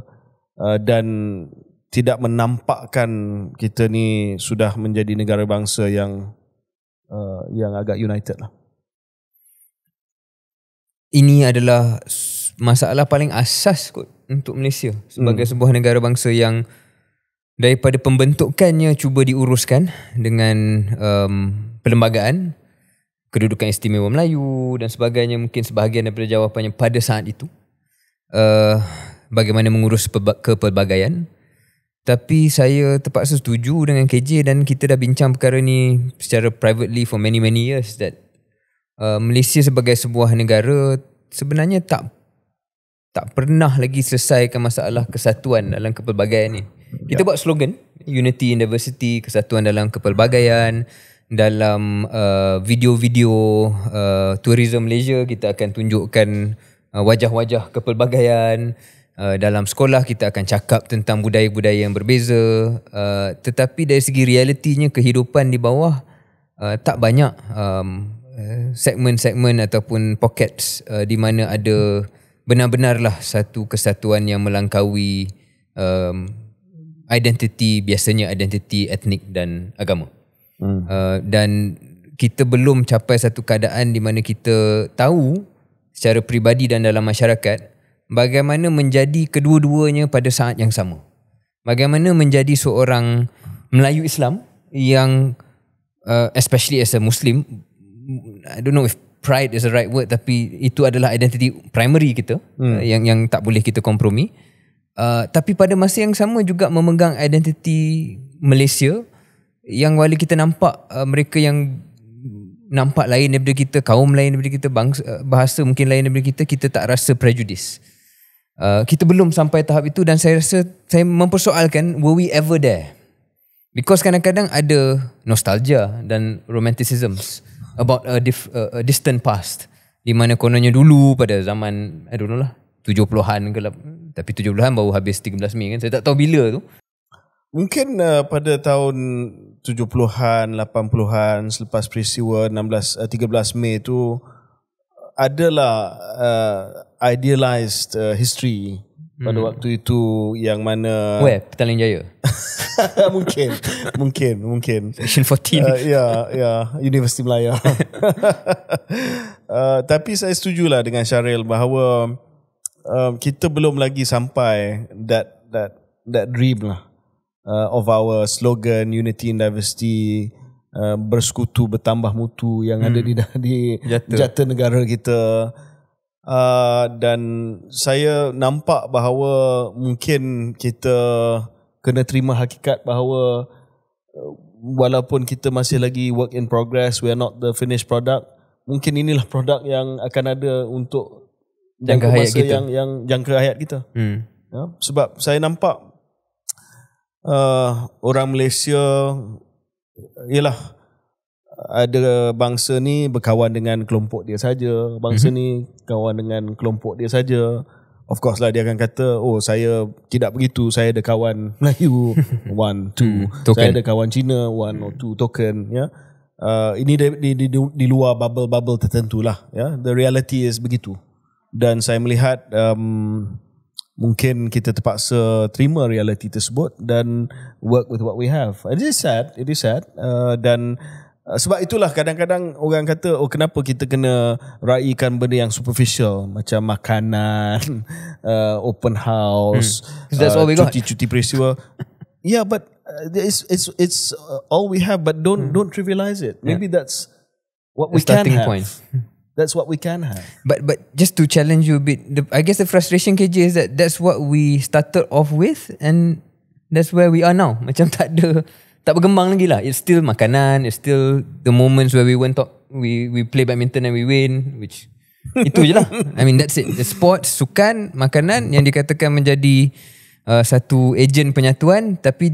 dan tidak menampakkan kita ni sudah menjadi negara bangsa yang yang agak united lah. Ini adalah masalah paling asas kot untuk Malaysia sebagai hmm. sebuah negara bangsa yang daripada pembentukannya cuba diuruskan dengan um, perlembagaan kedudukan istimewa Melayu dan sebagainya mungkin sebahagian daripada jawapannya pada saat itu uh, bagaimana mengurus kepelbagaian tapi saya terpaksa setuju dengan KJ dan kita dah bincang perkara ni secara privately for many many years that uh, Malaysia sebagai sebuah negara sebenarnya tak tak pernah lagi selesaikan masalah kesatuan dalam kepelbagaian ni kita yeah. buat slogan Unity in Diversity Kesatuan dalam kepelbagaian Dalam uh, video-video uh, Tourism Malaysia Kita akan tunjukkan uh, Wajah-wajah kepelbagaian uh, Dalam sekolah kita akan cakap Tentang budaya-budaya yang berbeza uh, Tetapi dari segi realitinya Kehidupan di bawah uh, Tak banyak um, uh, Segmen-segmen ataupun pockets uh, Di mana ada Benar-benarlah satu kesatuan yang melangkaui um, identiti biasanya identiti etnik dan agama. Hmm. Uh, dan kita belum capai satu keadaan di mana kita tahu secara peribadi dan dalam masyarakat bagaimana menjadi kedua-duanya pada saat yang sama. Bagaimana menjadi seorang Melayu Islam yang uh, especially as a Muslim I don't know if pride is the right word tapi itu adalah identiti primary kita hmm. uh, yang yang tak boleh kita kompromi. Uh, Uh, tapi pada masa yang sama juga memegang identiti Malaysia yang wali kita nampak uh, mereka yang nampak lain daripada kita, kaum lain daripada kita, bangsa, uh, bahasa mungkin lain daripada kita, kita tak rasa prejudis. Uh, kita belum sampai tahap itu dan saya rasa saya mempersoalkan were we ever there? Because kadang-kadang ada nostalgia dan romanticisms about a, a distant past. Di mana kononnya dulu pada zaman, I don't know lah, 70-an ke lah. Tapi 70-an baru habis 13 Mei kan. Saya tak tahu bila tu. Mungkin uh, pada tahun 70-an, 80-an selepas peristiwa 16, uh, 13 Mei tu adalah uh, idealized uh, history pada hmm. waktu itu yang mana Where? Petaling Jaya? mungkin Mungkin Mungkin Section 14 uh, Ya yeah, yeah. Universiti Melayu uh, Tapi saya setujulah dengan Syaril bahawa um, kita belum lagi sampai that that that dream lah uh, of our slogan unity in diversity uh, bersekutu bertambah mutu yang hmm. ada di di jata, jata negara kita uh, dan saya nampak bahawa mungkin kita kena terima hakikat bahawa uh, walaupun kita masih lagi work in progress we are not the finished product mungkin inilah produk yang akan ada untuk jangka, hayat kita yang yang jangka hayat kita hmm. ya? sebab saya nampak uh, orang Malaysia ialah ada bangsa ni berkawan dengan kelompok dia saja bangsa hmm. ni kawan dengan kelompok dia saja Of course lah dia akan kata oh saya tidak begitu saya ada kawan Melayu one two hmm, token. saya ada kawan Cina one or two token ya yeah. uh, ini di, di, di, di luar bubble bubble tertentu lah ya yeah. the reality is begitu dan saya melihat um, mungkin kita terpaksa terima realiti tersebut dan work with what we have. It is sad, it is sad uh, dan uh, sebab itulah kadang-kadang orang kata oh kenapa kita kena raihkan benda yang superficial macam makanan, uh, open house, hmm. uh, cuti-cuti peristiwa. yeah, but uh, it's it's it's uh, all we have but don't hmm. don't trivialize it. Maybe yeah. that's what we can have. point. That's what we can have. But but just to challenge you a bit, the, I guess the frustration KJ is that that's what we started off with and that's where we are now. Macam tak ada, tak berkembang lagi lah. It's still makanan, it's still the moments where we went talk, we we play badminton and we win, which itu je lah. I mean that's it. The sports, sukan, makanan yang dikatakan menjadi uh, satu ejen penyatuan tapi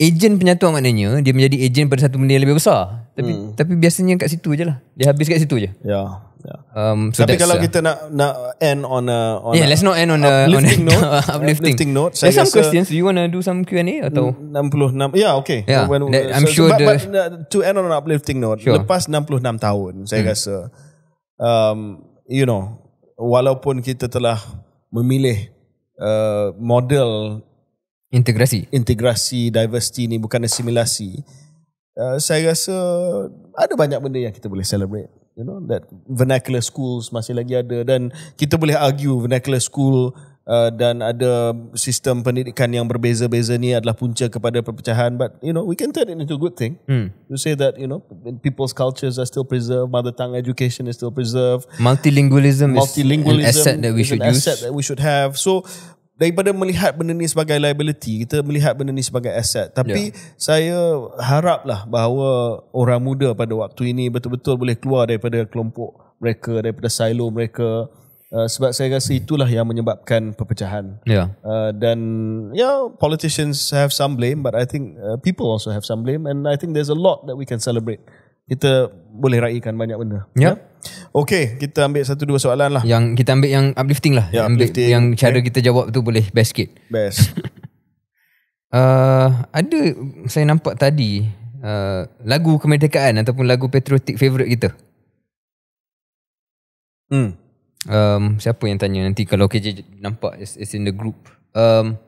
ejen penyatuan maknanya dia menjadi ejen pada satu benda yang lebih besar. Tapi, hmm. tapi biasanya kat situ je lah. Dia habis kat situ je. Ya. Yeah. Um, so Tapi kalau uh, kita nak nak end on a on yeah, a, let's not end on a uplifting on a, uplifting. uplifting note. There's some questions. Do you want to do some Q&A atau? 66. Yeah, okay. Yeah, when, that, I'm so, sure. So, the, but, but, uh, to end on an uplifting note, sure. lepas 66 tahun, saya hmm. rasa, um, you know, walaupun kita telah memilih uh, model integrasi integrasi diversity ni bukan asimilasi uh, saya rasa ada banyak benda yang kita boleh celebrate you know that vernacular schools masih lagi ada dan kita boleh argue vernacular school uh, dan ada sistem pendidikan yang berbeza-beza ni adalah punca kepada perpecahan but you know we can turn it into a good thing hmm. you say that you know people's cultures are still preserved mother tongue education is still preserved multilingualism, multilingualism is an asset that we should use that we should have so daripada melihat benda ni sebagai liability kita melihat benda ni sebagai aset tapi yeah. saya haraplah bahawa orang muda pada waktu ini betul-betul boleh keluar daripada kelompok mereka daripada silo mereka uh, sebab saya rasa itulah yang menyebabkan perpecahan yeah. uh, dan yeah politicians have some blame but i think uh, people also have some blame and i think there's a lot that we can celebrate kita boleh raikan banyak benda. Ya. Yeah. Okay, kita ambil satu dua soalan lah. Yang kita ambil yang uplifting lah. Yeah, ambil uplifting. Yang cara okay. Eh. kita jawab tu boleh best sikit. Best. uh, ada saya nampak tadi uh, lagu kemerdekaan ataupun lagu patriotik favourite kita. Hmm. Um, siapa yang tanya nanti kalau KJ nampak is it's in the group. Um,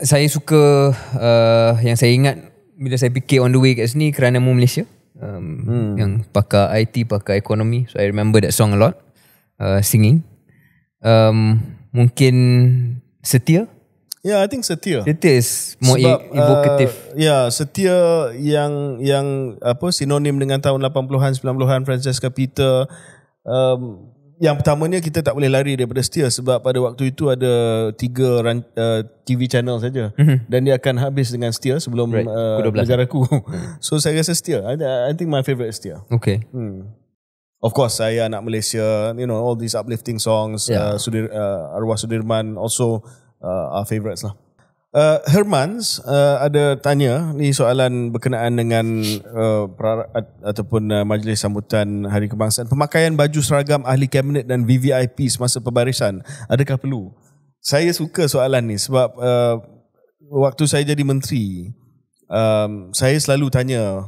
saya suka uh, yang saya ingat bila saya fikir on the way kat sini kerana mu Malaysia um, hmm. yang pakai IT, pakai ekonomi. So I remember that song a lot, uh, singing. Um, mungkin setia. Yeah, I think setia. Setia is more Sebab, e- evocative. Uh, yeah, setia yang yang apa sinonim dengan tahun 80-an, 90-an, Francesca Peter. Um, yang pertamanya kita tak boleh lari daripada steel sebab pada waktu itu ada tiga uh, TV channel saja mhm. dan dia akan habis dengan steel sebelum right. uh, negara aku. Hmm. so saya rasa steel. I, I think my favorite steel. Okay. Hmm. Of course saya anak Malaysia, you know all these uplifting songs, yeah. uh, Sudir, uh, Arwah Sudirman also uh, our favorites lah. Uh, Hermans uh, ada tanya ni soalan berkenaan dengan uh, ataupun uh, majlis sambutan Hari Kebangsaan pemakaian baju seragam ahli kabinet dan VVIP semasa pembarisan adakah perlu? Saya suka soalan ni sebab uh, waktu saya jadi menteri um, saya selalu tanya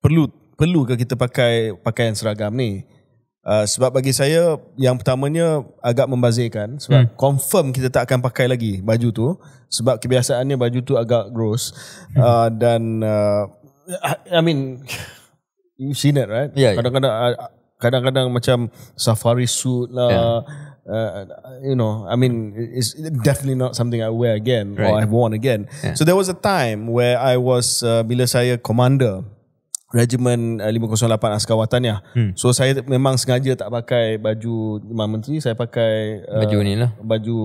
perlu perlu ke kita pakai pakaian seragam ni? Uh, sebab bagi saya yang pertamanya agak membazirkan sebab hmm. confirm kita tak akan pakai lagi baju tu sebab kebiasaannya baju tu agak gross hmm. uh, dan uh, I mean you seen it right kadang-kadang uh, kadang-kadang macam safari suit lah yeah. uh, you know I mean it's definitely not something I wear again right. or I've worn again yeah. so there was a time where I was uh, bila saya commander Regiment 508 eh, Askar Watan Hmm. So saya memang sengaja tak pakai baju Jemaah Menteri, saya pakai eh, baju uh, ni lah. Baju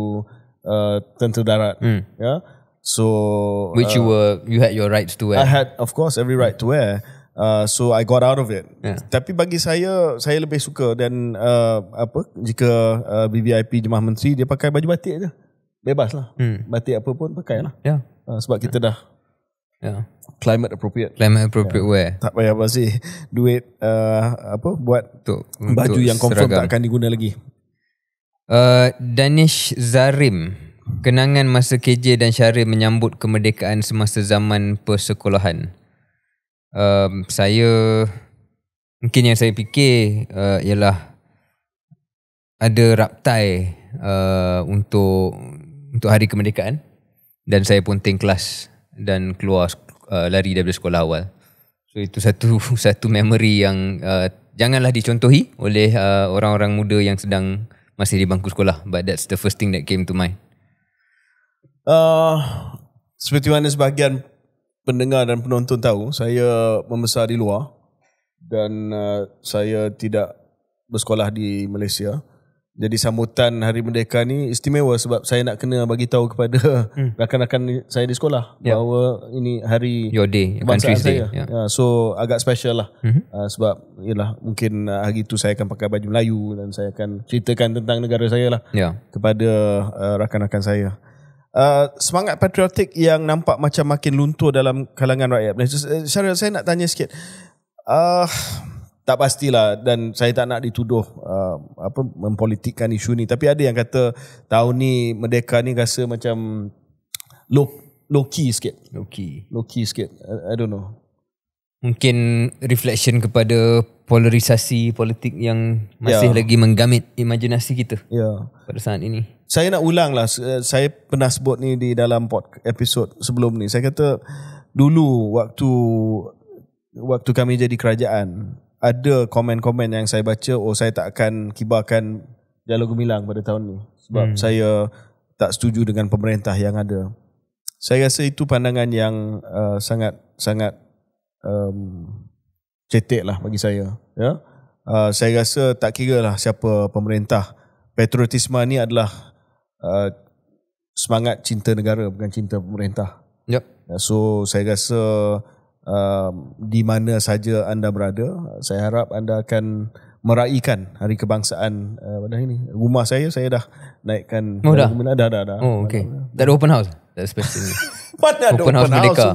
uh, tentera darat. Hmm. Yeah. So which uh, you were you had your rights to wear. I had of course every right to wear. Uh, so I got out of it. Yeah. Tapi bagi saya saya lebih suka dan uh, apa jika uh, BVIP Jemaah Menteri dia pakai baju batik aja. Bebaslah. Hmm. Batik apa pun pakailah. Ya. Yeah. Uh, sebab kita dah Yeah. Climate appropriate. Climate appropriate yeah. wear. Tak payah pasti duit uh, apa buat untuk, baju yang confirm seragam. tak akan diguna lagi. Uh, Danish Zarim Kenangan masa KJ dan Syarif menyambut kemerdekaan semasa zaman persekolahan um, Saya Mungkin yang saya fikir uh, ialah Ada raptai uh, untuk untuk hari kemerdekaan Dan saya pun ting dan keluar uh, lari daripada sekolah awal. So itu satu satu memory yang uh, janganlah dicontohi oleh uh, orang-orang muda yang sedang masih di bangku sekolah. But that's the first thing that came to mind. Uh, seperti mana sebahagian pendengar dan penonton tahu, saya membesar di luar dan uh, saya tidak bersekolah di Malaysia jadi sambutan Hari Merdeka ni istimewa sebab saya nak kena bagi tahu kepada hmm. rakan-rakan saya di sekolah yeah. bahawa ini hari your day country day yeah. yeah. so agak special lah mm-hmm. uh, sebab yalah mungkin ah, hari itu saya akan pakai baju Melayu dan saya akan ceritakan tentang negara saya lah yeah. kepada uh, rakan-rakan saya Uh, semangat patriotik yang nampak macam makin luntur dalam kalangan rakyat Malaysia. Eh, Syarul, saya nak tanya sikit. Uh, tak pastilah dan saya tak nak dituduh uh, apa mempolitikkan isu ni tapi ada yang kata tahun ni merdeka ni rasa macam low low key sikit low key low key sikit I, i don't know mungkin reflection kepada polarisasi politik yang masih yeah. lagi menggamit imajinasi kita yeah. pada saat ini saya nak ulang lah saya pernah sebut ni di dalam pod episode sebelum ni saya kata dulu waktu waktu kami jadi kerajaan ada komen-komen yang saya baca oh saya tak akan kibarkan Dialog Gemilang pada tahun ni sebab hmm. saya tak setuju dengan pemerintah yang ada. Saya rasa itu pandangan yang uh, sangat sangat um, cetek lah bagi saya. Ya? Uh, saya rasa tak kira lah siapa pemerintah. Patriotisme ni adalah uh, semangat cinta negara bukan cinta pemerintah. Yep. So saya rasa um, di mana saja anda berada. Saya harap anda akan meraihkan hari kebangsaan uh, pada hari ini. Rumah saya, saya dah naikkan. Oh dah? Rumah, dah, dah, dah. Oh, okay. Dah ada open house? Tak ada space ini. open house Merdeka?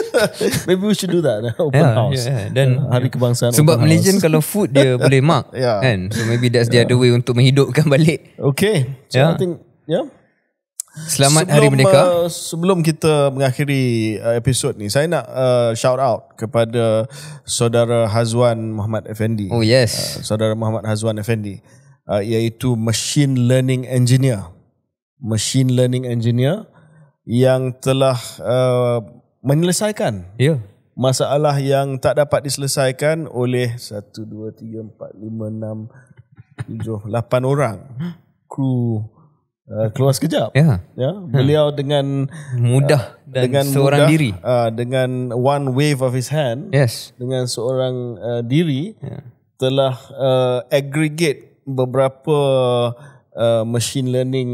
Maybe we should do that. Eh, open yeah, house. Dan yeah, yeah. Uh, hari kebangsaan Sebab open Malaysian house. kalau food dia boleh mark. yeah. kan? So maybe that's the other way untuk menghidupkan balik. Okay. So yeah. I think, yeah. Selamat sebelum, Hari Merdeka. Uh, sebelum kita mengakhiri uh, episod ni, saya nak uh, shout out kepada saudara Hazwan Muhammad Effendi. Oh yes. Uh, saudara Muhammad Hazwan Effendi uh, iaitu machine learning engineer. Machine learning engineer yang telah uh, menyelesaikan. Yeah. Masalah yang tak dapat diselesaikan oleh 1 2 3 4 5 6 7 8 orang kru Uh, keluar sekejap. Ya. Ya, hmm. beliau dengan mudah uh, dan dengan seorang mudah, diri. Uh, dengan one wave of his hand. Yes. Dengan seorang uh, diri ya. telah uh, aggregate beberapa uh, machine learning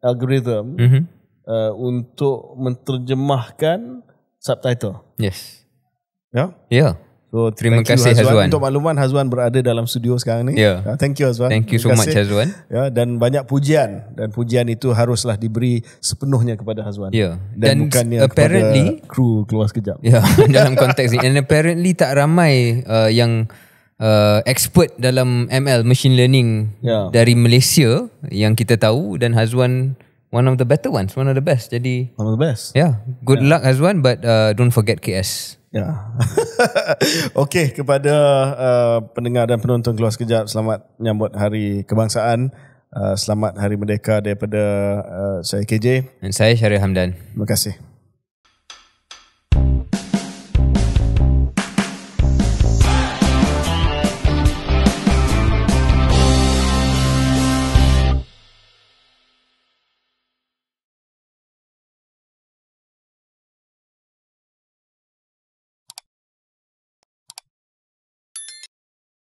algorithm mm-hmm. uh, untuk menterjemahkan subtitle. Yes. Ya. Ya. So terima thank kasih Hazwan. Hazwan. Untuk makluman Hazwan berada dalam studio sekarang ni. Yeah. Uh, ya, thank you Hazwan. Thank you so terima much Hazwan. Ya yeah, dan banyak pujian dan pujian itu haruslah diberi sepenuhnya kepada Hazwan. Yeah. Dan, dan bukannya apparently kru keluar sekejap. Ya yeah, dalam konteks ni and apparently tak ramai uh, yang Uh, expert dalam ML machine learning yeah. dari Malaysia yang kita tahu dan Hazwan one of the better ones, one of the best. Jadi one of the best. Yeah, good yeah. luck one, but uh, don't forget KS. Yeah. okay kepada uh, pendengar dan penonton keluar sekejap, selamat menyambut Hari Kebangsaan. Uh, selamat Hari Merdeka daripada uh, saya KJ. Dan saya Syarif Hamdan. Terima kasih.